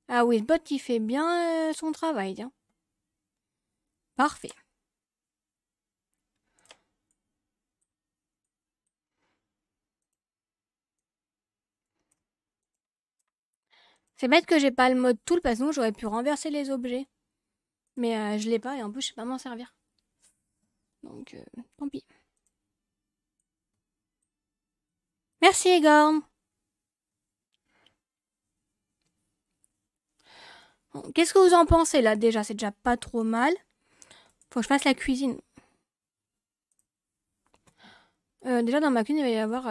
Ah, oui, le bot, il fait bien euh, son travail, bien Parfait. C'est bête que j'ai pas le mode tool parce que j'aurais pu renverser les objets. Mais euh, je l'ai pas et en plus je sais pas m'en servir. Donc euh, tant pis. Merci Egorn. Qu'est-ce que vous en pensez là déjà C'est déjà pas trop mal. Faut que je fasse la cuisine. Euh, déjà dans ma cuisine il va y avoir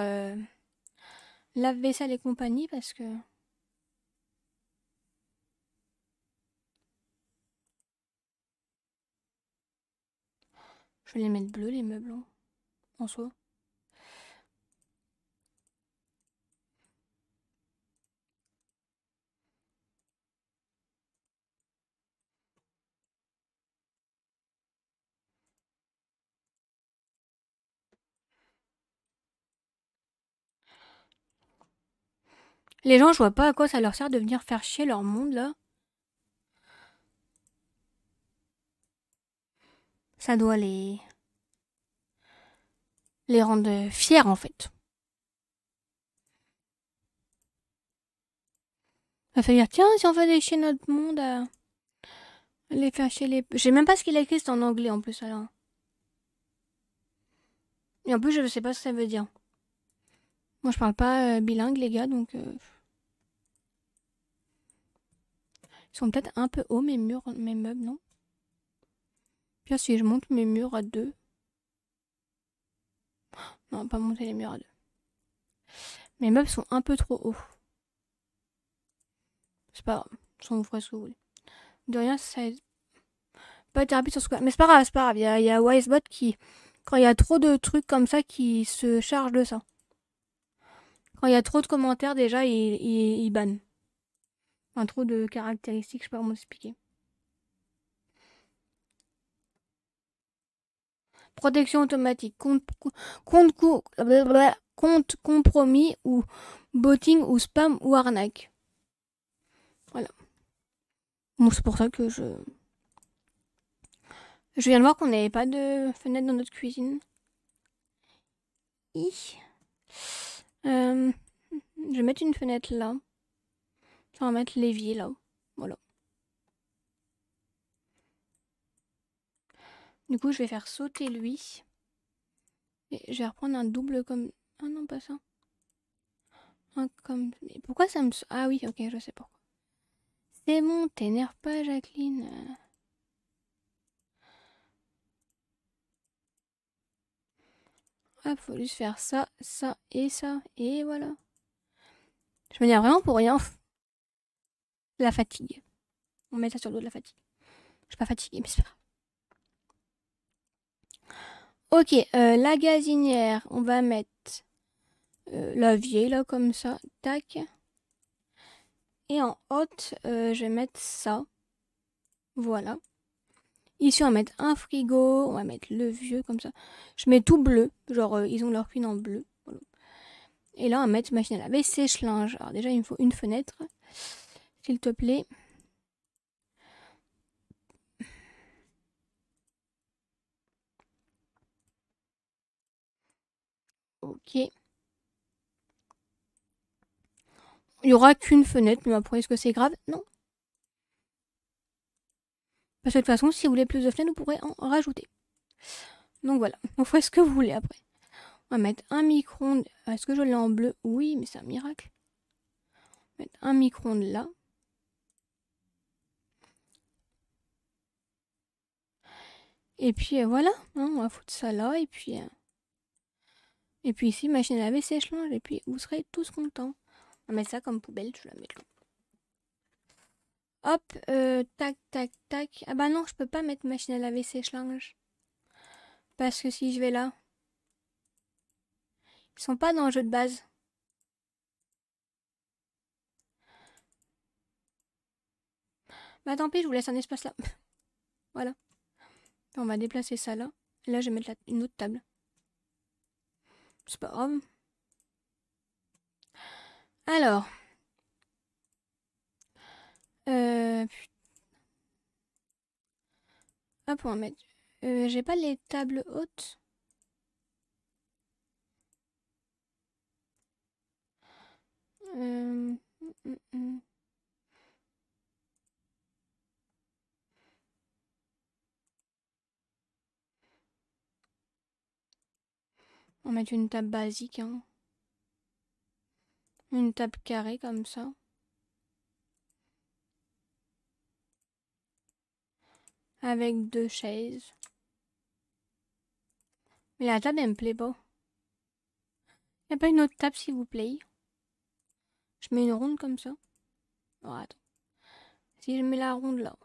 lave-vaisselle et compagnie parce que... les mettre bleus, les meubles, hein, en soi. Les gens, je vois pas à quoi ça leur sert de venir faire chier leur monde là. Ça doit les les rendre fiers en fait. Ça va dire, tiens, si on veut chez notre monde, à euh, les faire chez les... Je sais même pas ce qu'il a écrit, c'est en anglais en plus alors. Et en plus, je ne sais pas ce que ça veut dire. Moi, je parle pas euh, bilingue, les gars, donc... Euh, ils sont peut-être un peu hauts, mes murs, mes meubles, non Puis si je monte mes murs à deux pas monter les murs à deux. Mes meubles sont un peu trop hauts. C'est pas grave. ce que vous De rien, ça Pas de sur ce Mais c'est pas grave, c'est pas grave. Il y a, Wisebot qui. Quand il y a trop de trucs comme ça, qui se charge de ça. Quand il y a trop de commentaires, déjà, il, il, il banne. Enfin, trop de caractéristiques, je sais pas expliquer. protection automatique, compte, compte, compte compromis ou botting ou spam ou arnaque. Voilà. Bon, c'est pour ça que je... Je viens de voir qu'on n'avait pas de fenêtre dans notre cuisine. Euh, je vais mettre une fenêtre là. Je vais mettre l'évier là. -haut. Du coup, je vais faire sauter lui. Et je vais reprendre un double comme... Ah non, pas ça. Un comme... pourquoi ça me... Ah oui, ok, je sais pourquoi. C'est bon, t'énerve pas, Jacqueline. Hop, faut juste faire ça, ça et ça. Et voilà. Je me dis vraiment pour rien. La fatigue. On met ça sur le dos de la fatigue. Je suis pas fatiguée, mais c'est pas grave. Ok, euh, la gazinière, on va mettre euh, la vieille là comme ça, tac. Et en haute, euh, je vais mettre ça. Voilà. Ici, on va mettre un frigo, on va mettre le vieux comme ça. Je mets tout bleu, genre ils ont leur cuisine en bleu. Et là, on va mettre machine à laver, sèche-linge. Alors déjà, il me faut une fenêtre, s'il te plaît. Ok. Il n'y aura qu'une fenêtre, mais après, est-ce que c'est grave Non. Parce que de toute façon, si vous voulez plus de fenêtres, vous pourrez en rajouter. Donc voilà, vous ferez ce que vous voulez après. On va mettre un micro-ondes. Est-ce que je l'ai en bleu Oui, mais c'est un miracle. On va mettre un micro-ondes là. Et puis euh, voilà, hein, on va foutre ça là, et puis... Euh, et puis ici, machine à laver, sèche-linge, et puis vous serez tous contents. On met ça comme poubelle, je la mets là. Hop, euh, tac, tac, tac. Ah bah non, je peux pas mettre machine à laver, sèche-linge. Parce que si je vais là, ils sont pas dans le jeu de base. Bah tant pis, je vous laisse un espace là. voilà. On va déplacer ça là. Là, je vais mettre une autre table. C'est pas grave. Alors. Euh, Hop, on va mettre... Euh, j'ai pas les tables hautes. Euh... Mm, mm, mm. On va mettre une table basique. Hein. Une table carrée comme ça. Avec deux chaises. Mais la table, elle me plaît pas. Y a pas une autre table, s'il vous plaît Je mets une ronde comme ça. Oh, attends. Si je mets la ronde là,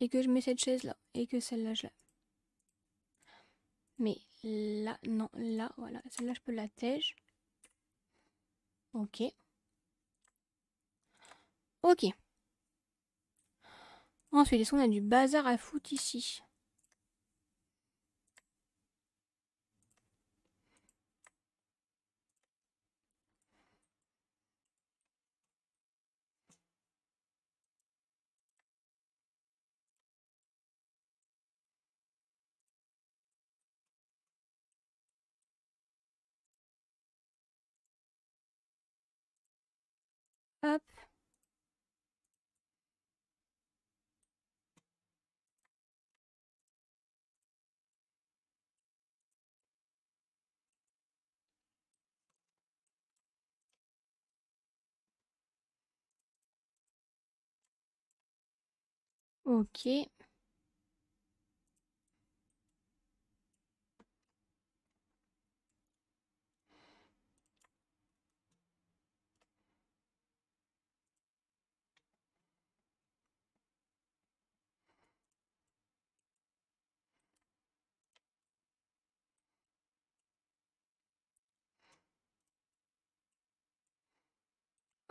et que je mets cette chaise là, et que celle-là, je la... Mais là, non, là, voilà. Celle-là, je peux la tège. Ok. Ok. Ensuite, est-ce qu'on a du bazar à foutre ici Hop. Ok.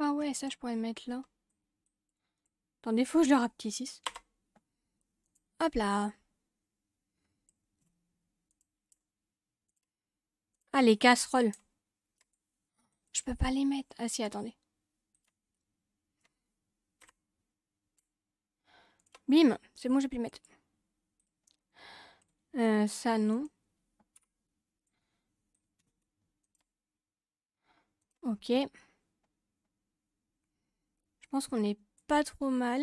Ah ouais, ça je pourrais mettre là. Attendez, faut que je le rapetisse. Hop là. Ah, les casseroles. Je peux pas les mettre. Ah si, attendez. Bim, c'est bon, j'ai pu les mettre. Euh, ça, non. Ok pense qu'on n'est pas trop mal.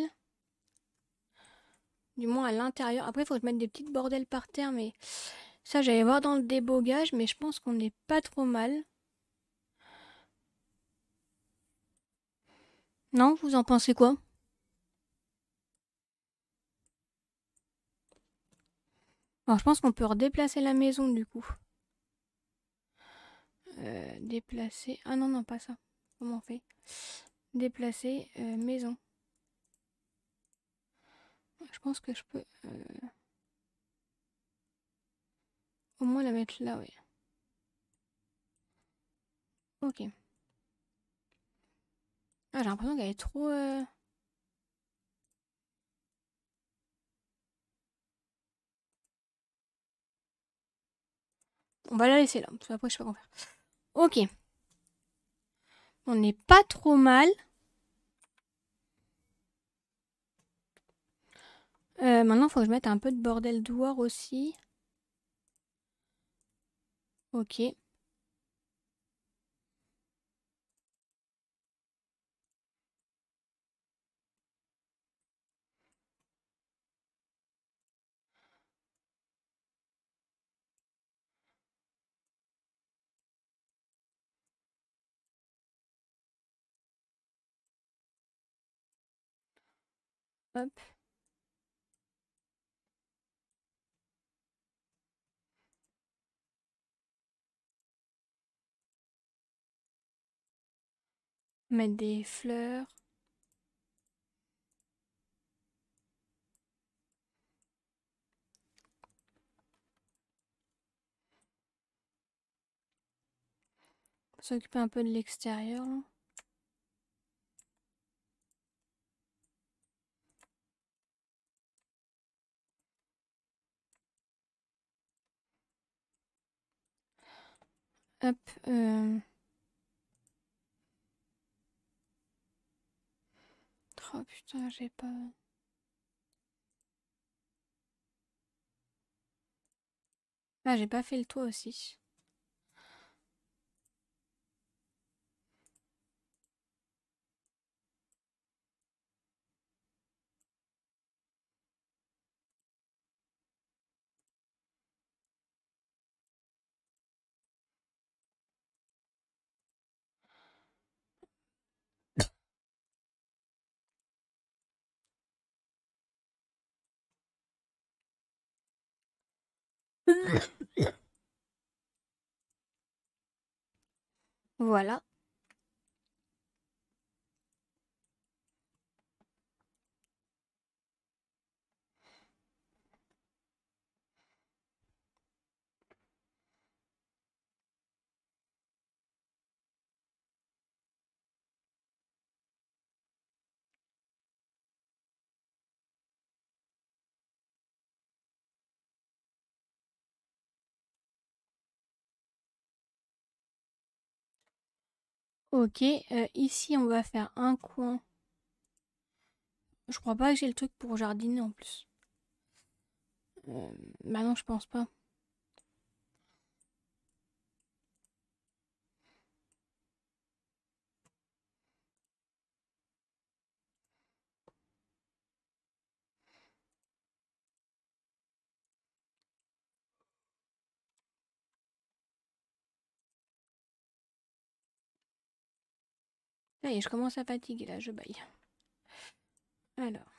Du moins à l'intérieur. Après, il faut que je des petites bordelles par terre, mais ça, j'allais voir dans le débogage, mais je pense qu'on n'est pas trop mal. Non, vous en pensez quoi Alors, je pense qu'on peut redéplacer la maison, du coup. Euh, déplacer... Ah non, non, pas ça. Comment on fait déplacer euh, maison. Je pense que je peux euh, au moins la mettre là, oui. Ok. Ah, j'ai l'impression qu'elle est trop... Euh, On va la laisser là, parce qu'après je sais pas quoi faire. Ok. On n'est pas trop mal. Euh, maintenant, il faut que je mette un peu de bordel dehors aussi. Ok. Hop. Mettre des fleurs. S'occuper un peu de l'extérieur. Hop. Euh. Oh putain, j'ai pas... Ah, j'ai pas fait le toit aussi. voilà. Ok, euh, ici on va faire un coin. Je crois pas que j'ai le truc pour jardiner en plus. Euh, bah non, je pense pas. et je commence à fatiguer là, je baille. Alors.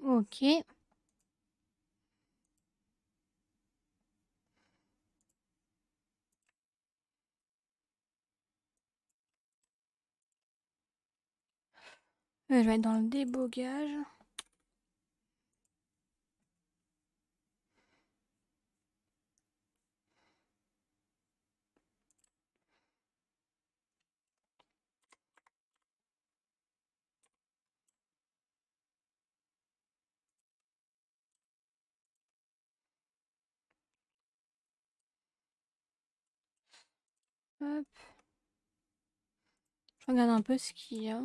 Ok. Euh, je vais être dans le débogage. Hop. Je regarde un peu ce qu'il y a.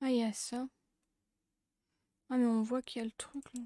Ah, il y a ça. Ah, mais on voit qu'il y a le truc là.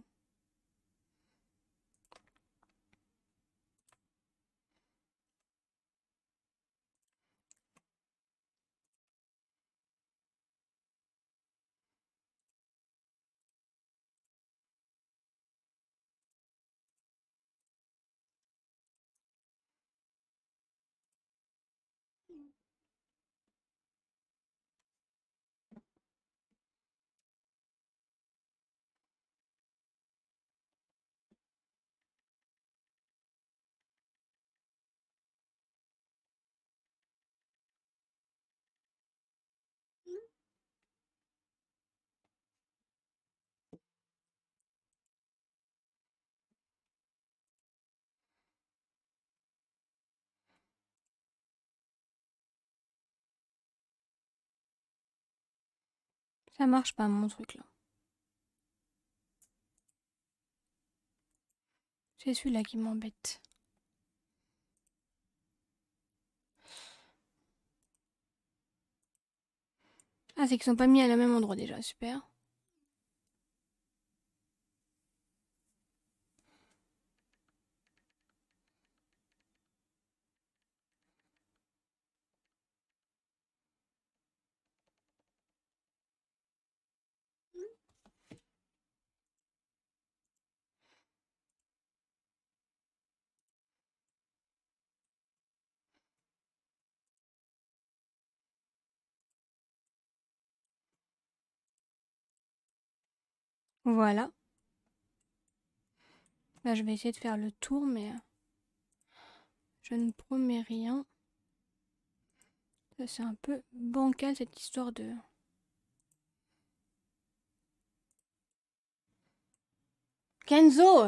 Ça marche pas mon truc là. C'est celui-là qui m'embête. Ah, c'est qu'ils sont pas mis à la même endroit déjà, super. Voilà. Là, je vais essayer de faire le tour, mais euh, je ne promets rien. C'est un peu bancal cette histoire de... Kenzo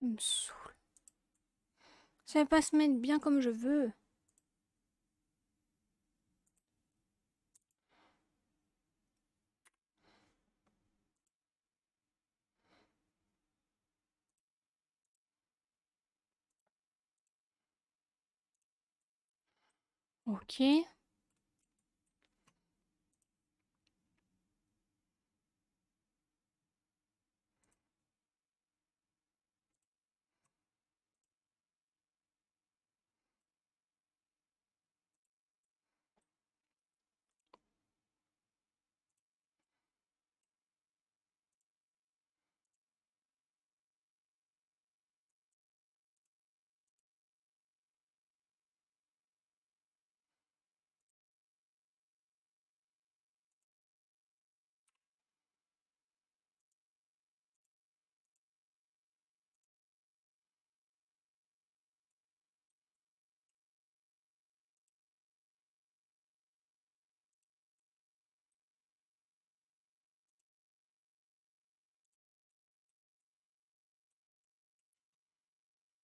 Il me saoule. pas se mettre bien comme je veux. Ok.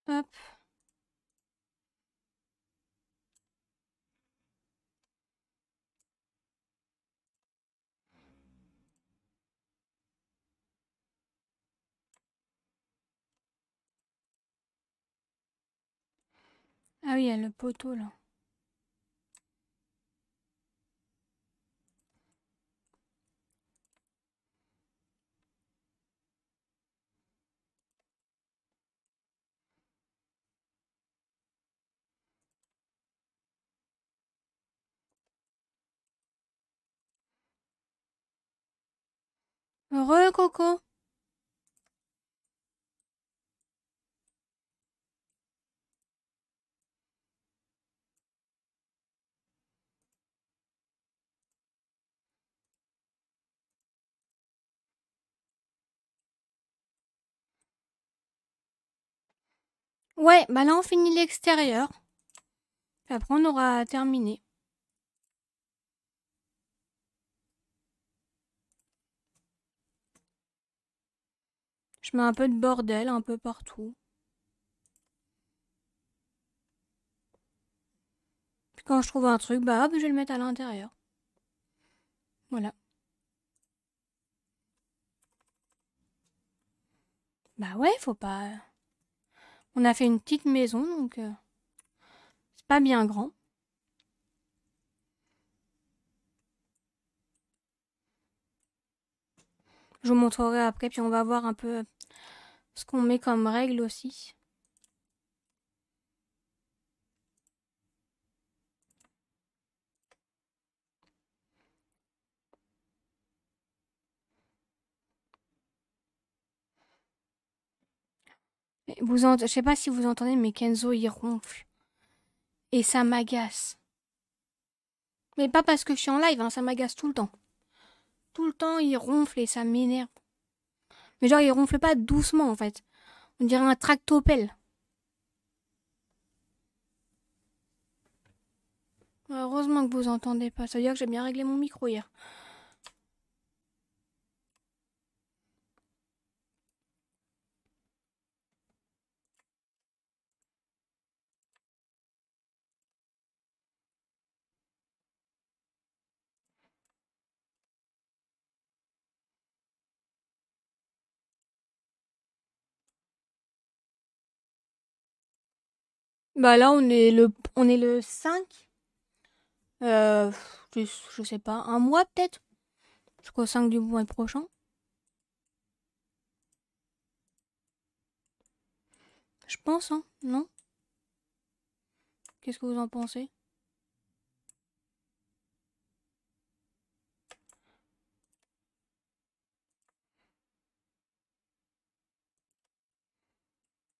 Hop. Ah oui, il y a le poteau là. Heureux, Coco. Ouais, bah là on finit l'extérieur. Après on aura terminé. un peu de bordel un peu partout. Puis quand je trouve un truc, bah hop, je vais le mettre à l'intérieur. Voilà. Bah ouais, faut pas... On a fait une petite maison, donc... Euh, c'est pas bien grand. Je vous montrerai après, puis on va voir un peu ce qu'on met comme règle aussi. Vous ne Je sais pas si vous entendez, mais Kenzo il ronfle. Et ça m'agace. Mais pas parce que je suis en live, hein, ça m'agace tout le temps. Tout le temps il ronfle et ça m'énerve. Mais genre, il ronfle pas doucement, en fait. On dirait un tractopelle. Heureusement que vous entendez pas. Ça veut dire que j'ai bien réglé mon micro hier. Bah là, on est le, on est le 5. Euh, je, sais pas, un mois peut-être Jusqu'au 5 du mois prochain. Je pense, hein, non Qu'est-ce que vous en pensez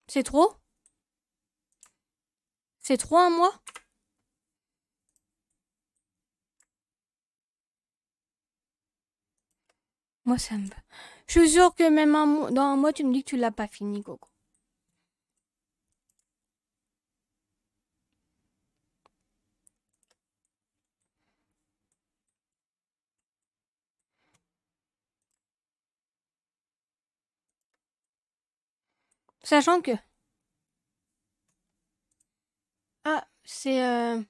C'est trop c'est trop un mois Moi, ça me... Je suis que même un dans un mois, tu me dis que tu l'as pas fini, Coco. Sachant que... c'est euh,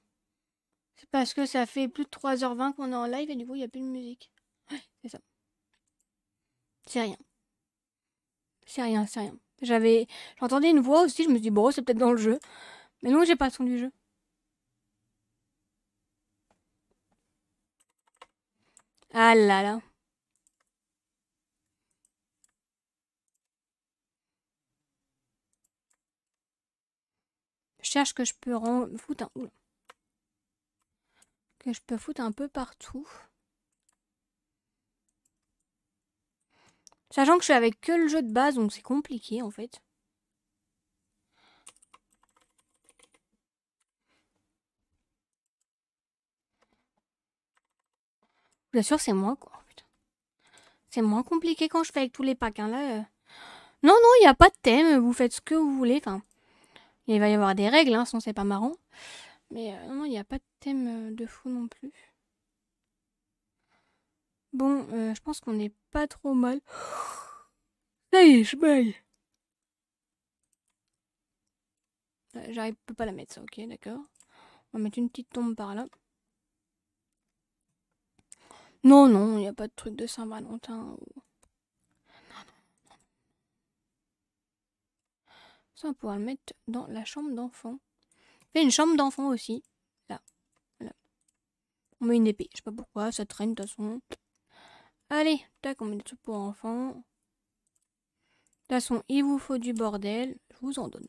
parce que ça fait plus de 3h20 qu'on est en live et du coup il n'y a plus de musique. Ouais, c'est ça. C'est rien. C'est rien, c'est rien. J'avais. J'entendais une voix aussi, je me suis dit bon c'est peut-être dans le jeu. Mais non, j'ai pas le son du jeu. Ah là là. que je peux foutre un... Que je peux un peu partout. Sachant que je suis avec que le jeu de base, donc c'est compliqué en fait. Bien sûr, c'est moins C'est moins compliqué quand je fais avec tous les packs. Là, euh. Non, non, il n'y a pas de thème. Vous faites ce que vous voulez. Enfin, il va y avoir des règles, hein, sinon c'est pas marrant. Mais euh, non, il n'y a pas de thème euh, de fou non plus. Bon, euh, je pense qu'on n'est pas trop mal. Ça y est, je baille. J'arrive, peux pas la mettre ça, ok, d'accord. On va mettre une petite tombe par là. Non, non, il n'y a pas de truc de Saint-Valentin. Ou... Ça, on pourra le mettre dans la chambre d'enfant. Fait une chambre d'enfant aussi. Là. On met une épée. Je sais pas pourquoi, ça traîne de toute façon. Allez, tac, on met des trucs pour enfants. De toute façon, il vous faut du bordel. Je vous en donne.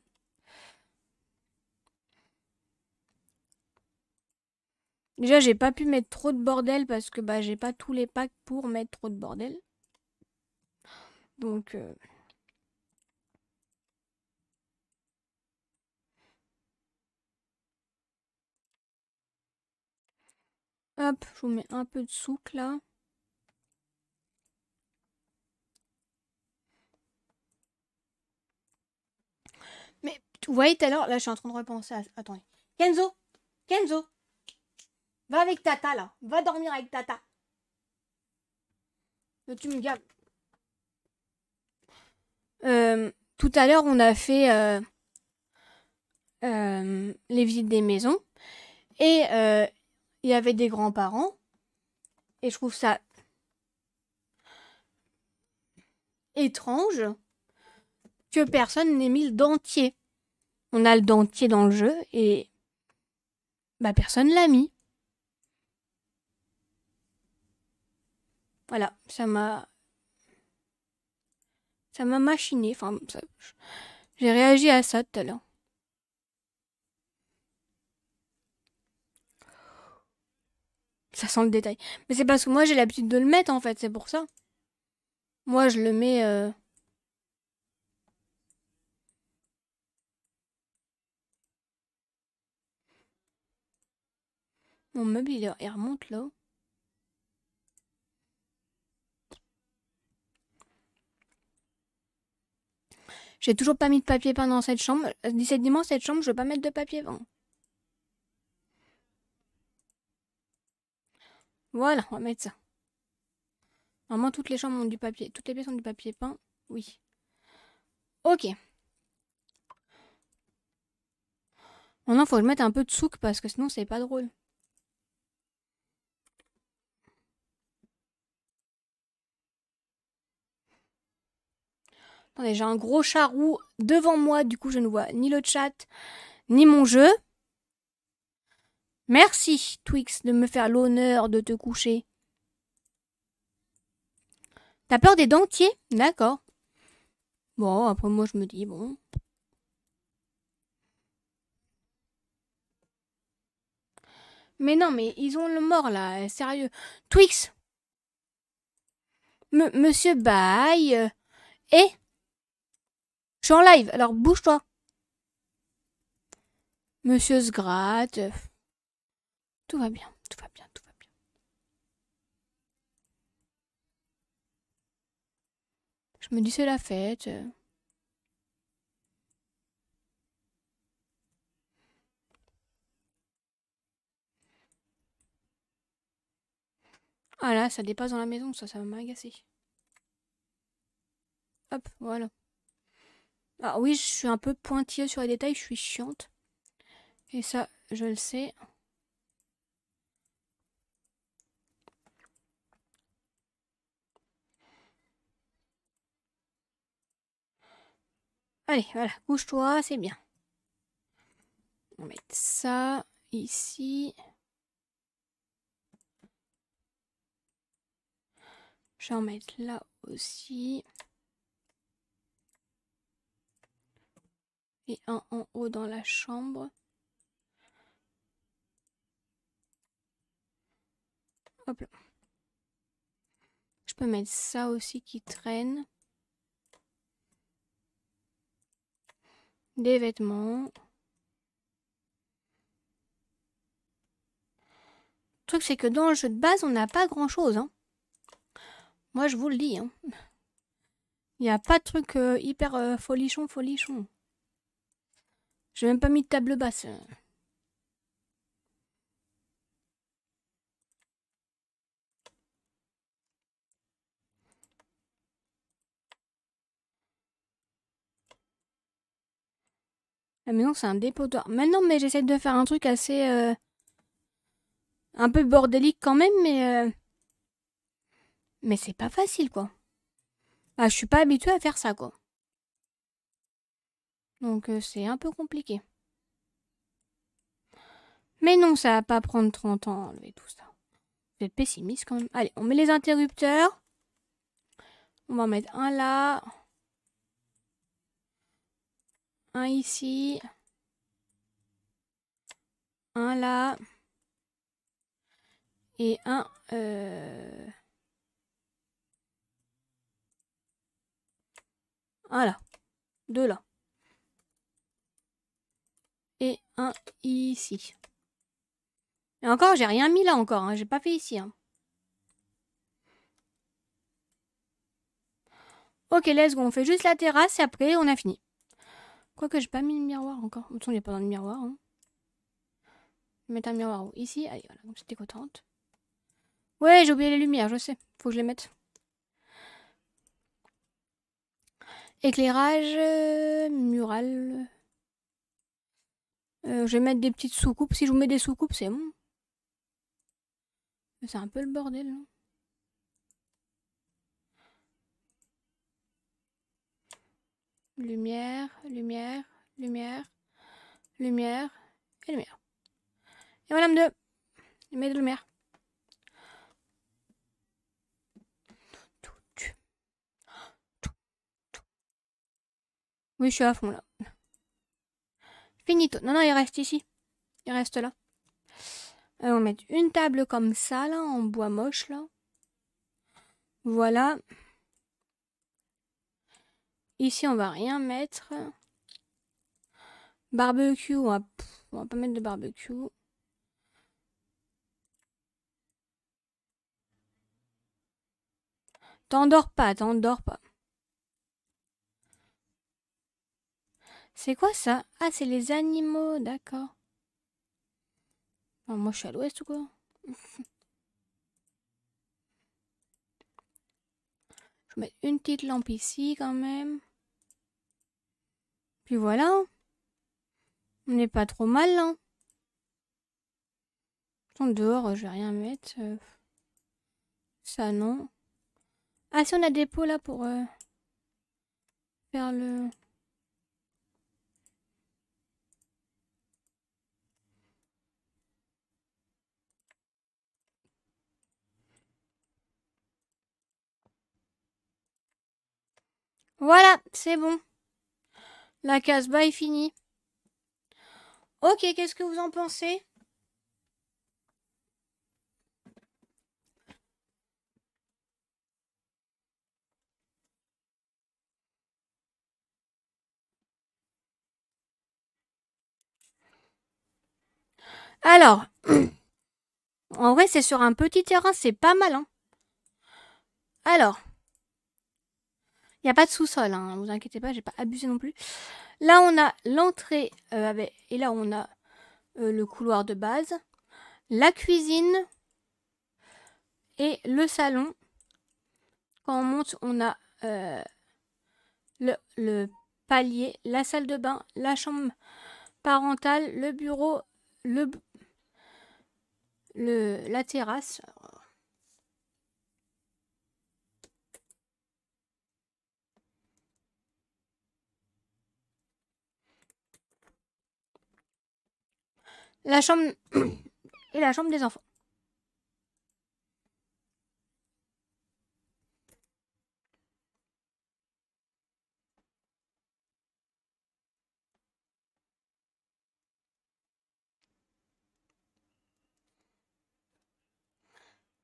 Déjà, j'ai pas pu mettre trop de bordel parce que bah j'ai pas tous les packs pour mettre trop de bordel. Donc... Euh, Hop, je vous mets un peu de souk là. Mais vous voyez tout à l'heure, là je suis en train de repenser à... Attendez. Kenzo Kenzo Va avec Tata là. Va dormir avec Tata. tu me gaves. Euh, tout à l'heure, on a fait euh, euh, les visites des maisons. Et il y avait des grands-parents. Et je trouve ça étrange que personne n'ait mis le dentier. On a le dentier dans le jeu et bah personne l'a mis. Voilà, ça m'a ça m'a machiné. Enfin, j'ai réagi à ça tout à l'heure. ça sent le détail. Mais c'est parce que moi j'ai l'habitude de le mettre en fait, c'est pour ça. Moi je le mets... Euh, Mon meuble il, remonte là J'ai toujours pas mis de papier peint dans cette chambre. Euh, Décidément cette chambre je veux pas mettre de papier peint. Voilà, on va mettre ça. Normalement, toutes les chambres ont du papier. Toutes les pièces ont du papier peint. Oui. Ok. Maintenant, faut que je mette un peu de souk parce que sinon, c'est pas drôle. Attendez, j'ai un gros chat devant moi. Du coup, je ne vois ni le chat, ni mon jeu. Merci, Twix, de me faire l'honneur de te coucher. T'as peur des dentiers D'accord. Bon, après moi je me dis, bon. Mais non, mais ils ont le mort là, sérieux. Twix Monsieur Baille euh, et eh Je suis en live, alors bouge-toi. Monsieur Sgrat. Euh, tout va bien, tout va bien, tout va bien. Je me dis c'est la fête. Euh. Ah là, ça dépasse dans la maison, ça, ça m'a agacé. Hop, voilà. Ah oui, je suis un peu pointilleuse sur les détails, je suis chiante. Et ça, je le sais. Allez, voilà, couche-toi, c'est bien. On va mettre ça ici. Je vais en mettre là aussi. Et un en haut dans la chambre. Hop là. Je peux mettre ça aussi qui traîne. des vêtements. Le truc, c'est que dans le jeu de base, on n'a pas grand-chose. Hein. Moi, je vous le dis. Hein. Il n'y a pas de truc euh, hyper euh, folichon, folichon. J'ai même pas mis de table basse. Euh. Ah, mais non, c'est un dépotoir. Maintenant, mais j'essaie de faire un truc assez... Euh, un peu bordélique quand même, mais... Euh, mais c'est pas facile, quoi. Ah, je suis pas habituée à faire ça, quoi. Donc, euh, c'est un peu compliqué. Mais non, ça va pas prendre 30 ans à enlever tout ça. Vous êtes pessimiste quand même. Allez, on met les interrupteurs. On va en mettre un là. Un ici. Un là. Et un... Euh... Un là. Deux là. Et un ici. Et encore, j'ai rien mis là encore. Hein, j'ai pas fait ici. Hein. Ok, let's go. On fait juste la terrasse et après, on a fini. Quoique, j'ai pas mis le miroir encore. De toute façon, il a pas dans le miroir. Hein. Je vais mettre un miroir Ici, allez, voilà, comme c'était contente. Ouais, j'ai oublié les lumières, je sais. Faut que je les mette. Éclairage, euh, mural. Euh, je vais mettre des petites soucoupes. Si je vous mets des soucoupes, c'est bon. C'est un peu le bordel. non lumière, lumière, lumière, lumière et lumière. Et voilà, deux, mets de lumière. Oui, je suis à fond là. Finito. Non, non, il reste ici. Il reste là. on va mettre une table comme ça, là, en bois moche, là. Voilà. Ici, on va rien mettre. Barbecue, on va, pas mettre de barbecue. T'endors pas, t'endors pas. C'est quoi ça Ah, c'est les animaux, d'accord. moi, je suis à l'ouest ou quoi mettre une petite lampe ici quand même. Puis voilà. On n'est pas trop mal là. Hein. Dehors, je vais rien mettre. Euh. Ça non. Ah si on a des pots là pour euh, faire le... Voilà, c'est bon. La case bas est finie. Ok, qu'est-ce que vous en pensez Alors, en vrai, c'est sur un petit terrain, c'est pas mal. Hein Alors, a pas de sous-sol, hein, vous inquiétez pas, j'ai pas abusé non plus. Là, on a l'entrée, euh, et là, on a euh, le couloir de base, la cuisine et le salon. Quand on monte, on a euh, le, le palier, la salle de bain, la chambre parentale, le bureau, le, le, la terrasse. la chambre et la chambre des enfants.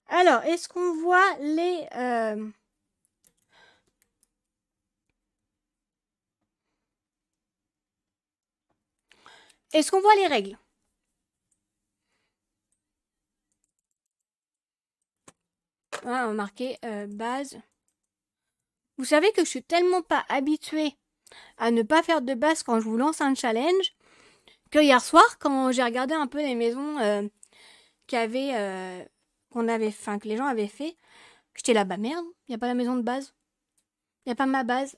Alors, est-ce qu'on voit les... Euh, est-ce qu'on voit les règles Voilà, on va base. Vous savez que je suis tellement pas habituée à ne pas faire de base quand je vous lance un challenge que hier soir, quand j'ai regardé un peu les maisons euh, euh qu'on avait, que les gens avaient fait, j'étais là, bas merde, il n'y a pas la maison de base. Il n'y a pas ma base.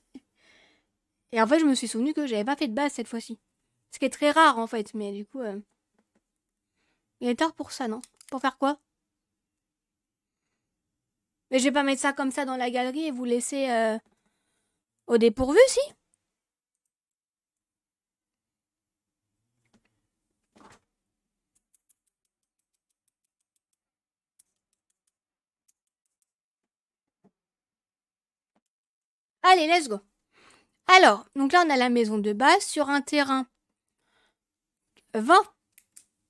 Et en fait, je me suis souvenu que j'avais pas fait de base cette fois-ci. Ce qui est très rare en fait, mais du coup. Euh, il est tard pour ça, non Pour faire quoi mais je vais pas mettre ça comme ça dans la galerie et vous laisser euh, au dépourvu, si Allez, let's go. Alors, donc là, on a la maison de base sur un terrain 20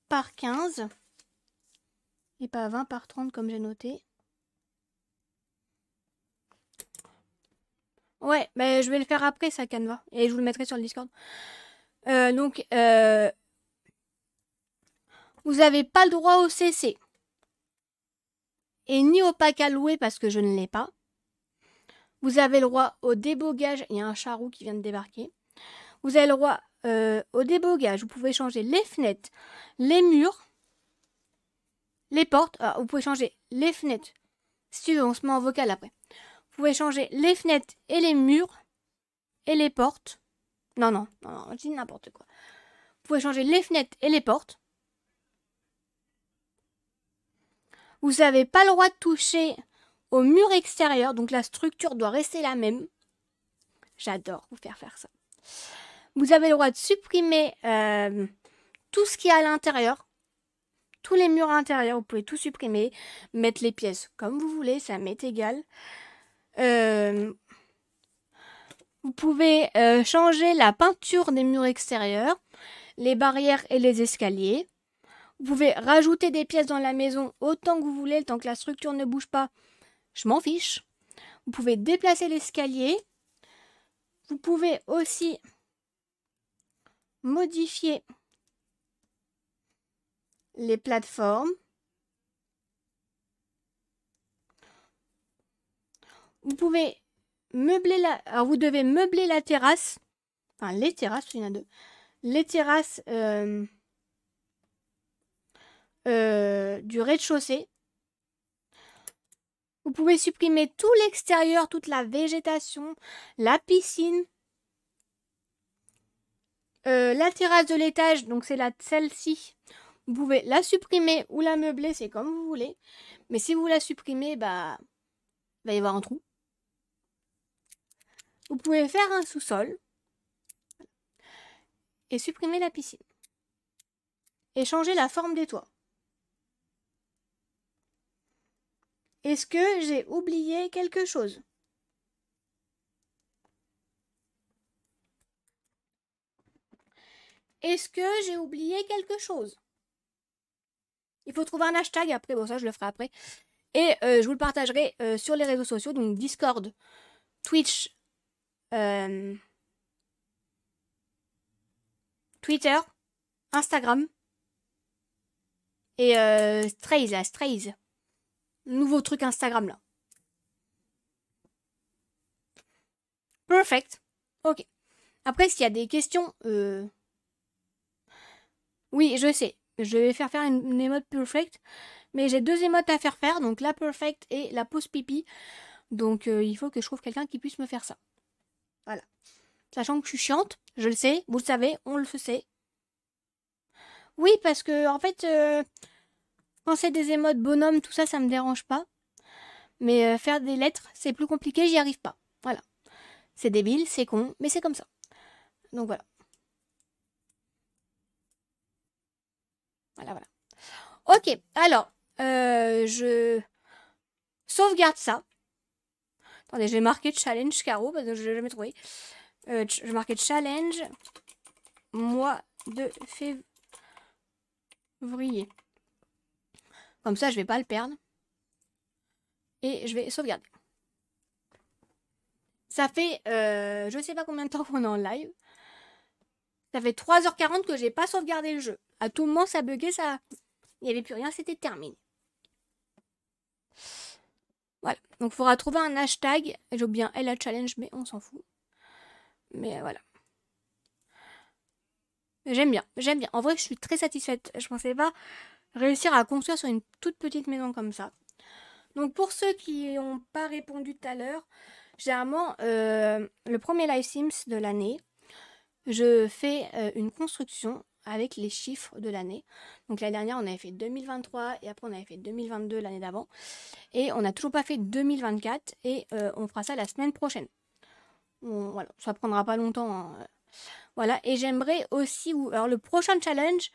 par 15 et pas 20 par 30 comme j'ai noté. Ouais, mais je vais le faire après ça, Canva. Et je vous le mettrai sur le Discord. Euh, donc, euh, vous n'avez pas le droit au CC. Et ni au pack à louer parce que je ne l'ai pas. Vous avez le droit au débogage. Il y a un charou qui vient de débarquer. Vous avez le droit euh, au débogage. Vous pouvez changer les fenêtres, les murs, les portes. Ah, vous pouvez changer les fenêtres. Si tu veux, on se met en vocal après. Vous pouvez changer les fenêtres et les murs et les portes. Non, non, non, non, je dis n'importe quoi. Vous pouvez changer les fenêtres et les portes. Vous n'avez pas le droit de toucher au mur extérieur, donc la structure doit rester la même. J'adore vous faire faire ça. Vous avez le droit de supprimer euh, tout ce qui est à l'intérieur. Tous les murs intérieurs, vous pouvez tout supprimer, mettre les pièces comme vous voulez, ça m'est égal. Euh, vous pouvez euh, changer la peinture des murs extérieurs, les barrières et les escaliers. Vous pouvez rajouter des pièces dans la maison autant que vous voulez, tant que la structure ne bouge pas. Je m'en fiche. Vous pouvez déplacer l'escalier. Vous pouvez aussi modifier les plateformes. vous pouvez meubler la... vous devez meubler la terrasse. Enfin, les terrasses, il y en a deux. Les terrasses euh, euh, du rez-de-chaussée. Vous pouvez supprimer tout l'extérieur, toute la végétation, la piscine. Euh, la terrasse de l'étage, donc c'est celle-ci, vous pouvez la supprimer ou la meubler, c'est comme vous voulez. Mais si vous la supprimez, bah, il va y avoir un trou. Vous pouvez faire un sous-sol et supprimer la piscine. Et changer la forme des toits. Est-ce que j'ai oublié quelque chose Est-ce que j'ai oublié quelque chose Il faut trouver un hashtag après, bon ça je le ferai après. Et euh, je vous le partagerai euh, sur les réseaux sociaux, donc Discord, Twitch, euh, Twitter, Instagram et euh, Strays, Nouveau truc Instagram là. Perfect. Ok. Après, s'il y a des questions... Euh, oui, je sais. Je vais faire faire une, émote perfect. Mais j'ai deux émotes à faire faire. Donc la perfect et la pause pipi. Donc euh, il faut que je trouve quelqu'un qui puisse me faire ça. Voilà. Sachant que je suis chiante, je le sais, vous le savez, on le sait. Oui, parce que, en fait, penser euh, des émotes bonhomme, tout ça, ça me dérange pas. Mais euh, faire des lettres, c'est plus compliqué, j'y arrive pas. Voilà. C'est débile, c'est con, mais c'est comme ça. Donc voilà. Voilà, voilà. Ok, alors, euh, je sauvegarde ça. Attendez, j'ai marqué challenge carreau parce que je l'ai jamais trouvé. Euh, je je marquais challenge mois de février. Comme ça, je vais pas le perdre. Et je vais sauvegarder. Ça fait, je euh, je sais pas combien de temps qu'on est en live. Ça fait 3h40 que j'ai pas sauvegardé le jeu. À tout moment, ça buguait, ça. Il n'y avait plus rien, c'était terminé. Donc, il faudra trouver un hashtag. J'ai bien un LA Challenge, mais on s'en fout. Mais euh, voilà. J'aime bien, j'aime bien. En vrai, je suis très satisfaite. Je pensais pas réussir à construire sur une toute petite maison comme ça. Donc pour ceux qui n'ont pas répondu tout à l'heure, généralement, euh, le premier live Sims de l'année, je fais euh, une construction avec les chiffres de l'année. Donc la dernière, on avait fait 2023 et après on avait fait 2022 l'année d'avant. Et on n'a toujours pas fait 2024 et euh, on fera ça la semaine prochaine. Bon voilà, ça prendra pas longtemps. Hein. Voilà, et j'aimerais aussi... Alors le prochain challenge,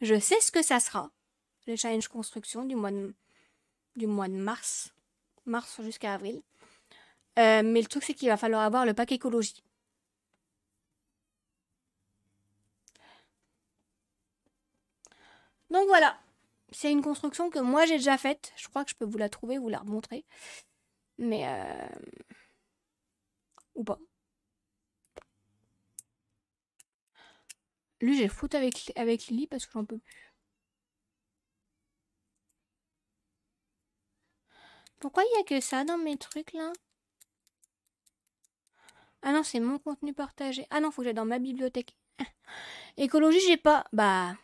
je sais ce que ça sera. Le challenge construction du mois de, du mois de mars. Mars jusqu'à avril. Euh, mais le truc, c'est qu'il va falloir avoir le pack écologie. Donc voilà, c'est une construction que moi j'ai déjà faite. Je crois que je peux vous la trouver, vous la remontrer. Mais... Euh, ou pas. Lui, j'ai foutu avec, avec Lily parce que j'en peux plus. Pourquoi il n'y a que ça dans mes trucs là Ah non, c'est mon contenu partagé. Ah non, faut que j'aille dans ma bibliothèque. Écologie, j'ai pas. Bah.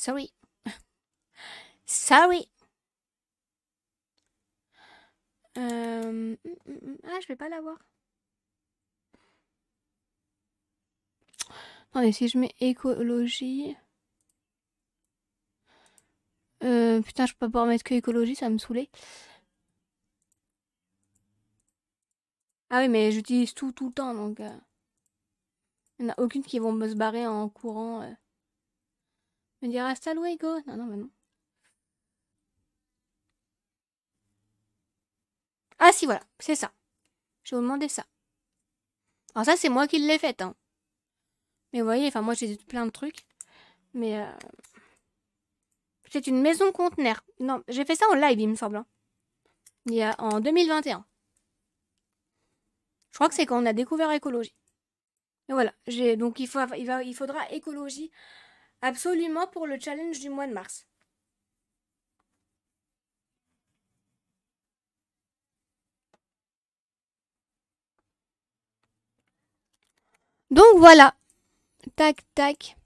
Sorry. Sorry. Euh... Mm, mm, mm. Ah, je vais pas l'avoir. Attendez, si je mets écologie... Euh, putain, je peux pas pouvoir mettre que écologie, ça me saouler. Ah oui, mais j'utilise tout tout le temps, donc... Il euh, n'y en a aucune qui vont me se barrer en courant. Euh me dire hasta ah, luego. Non, non, bah non. Ah si, voilà, c'est ça. Je vais vous demander ça. Alors ça, c'est moi qui l'ai faite. Hein. Mais vous voyez, enfin moi j'ai plein de trucs. Mais... Euh, c'est une maison conteneur. Non, j'ai fait ça en live, il me semble. Hein. Il y a en 2021. Je crois que c'est quand on a découvert écologie. Et voilà, j'ai donc il, faut, va, il faudra écologie Absolument pour le challenge du mois de mars. Donc voilà. Tac, tac.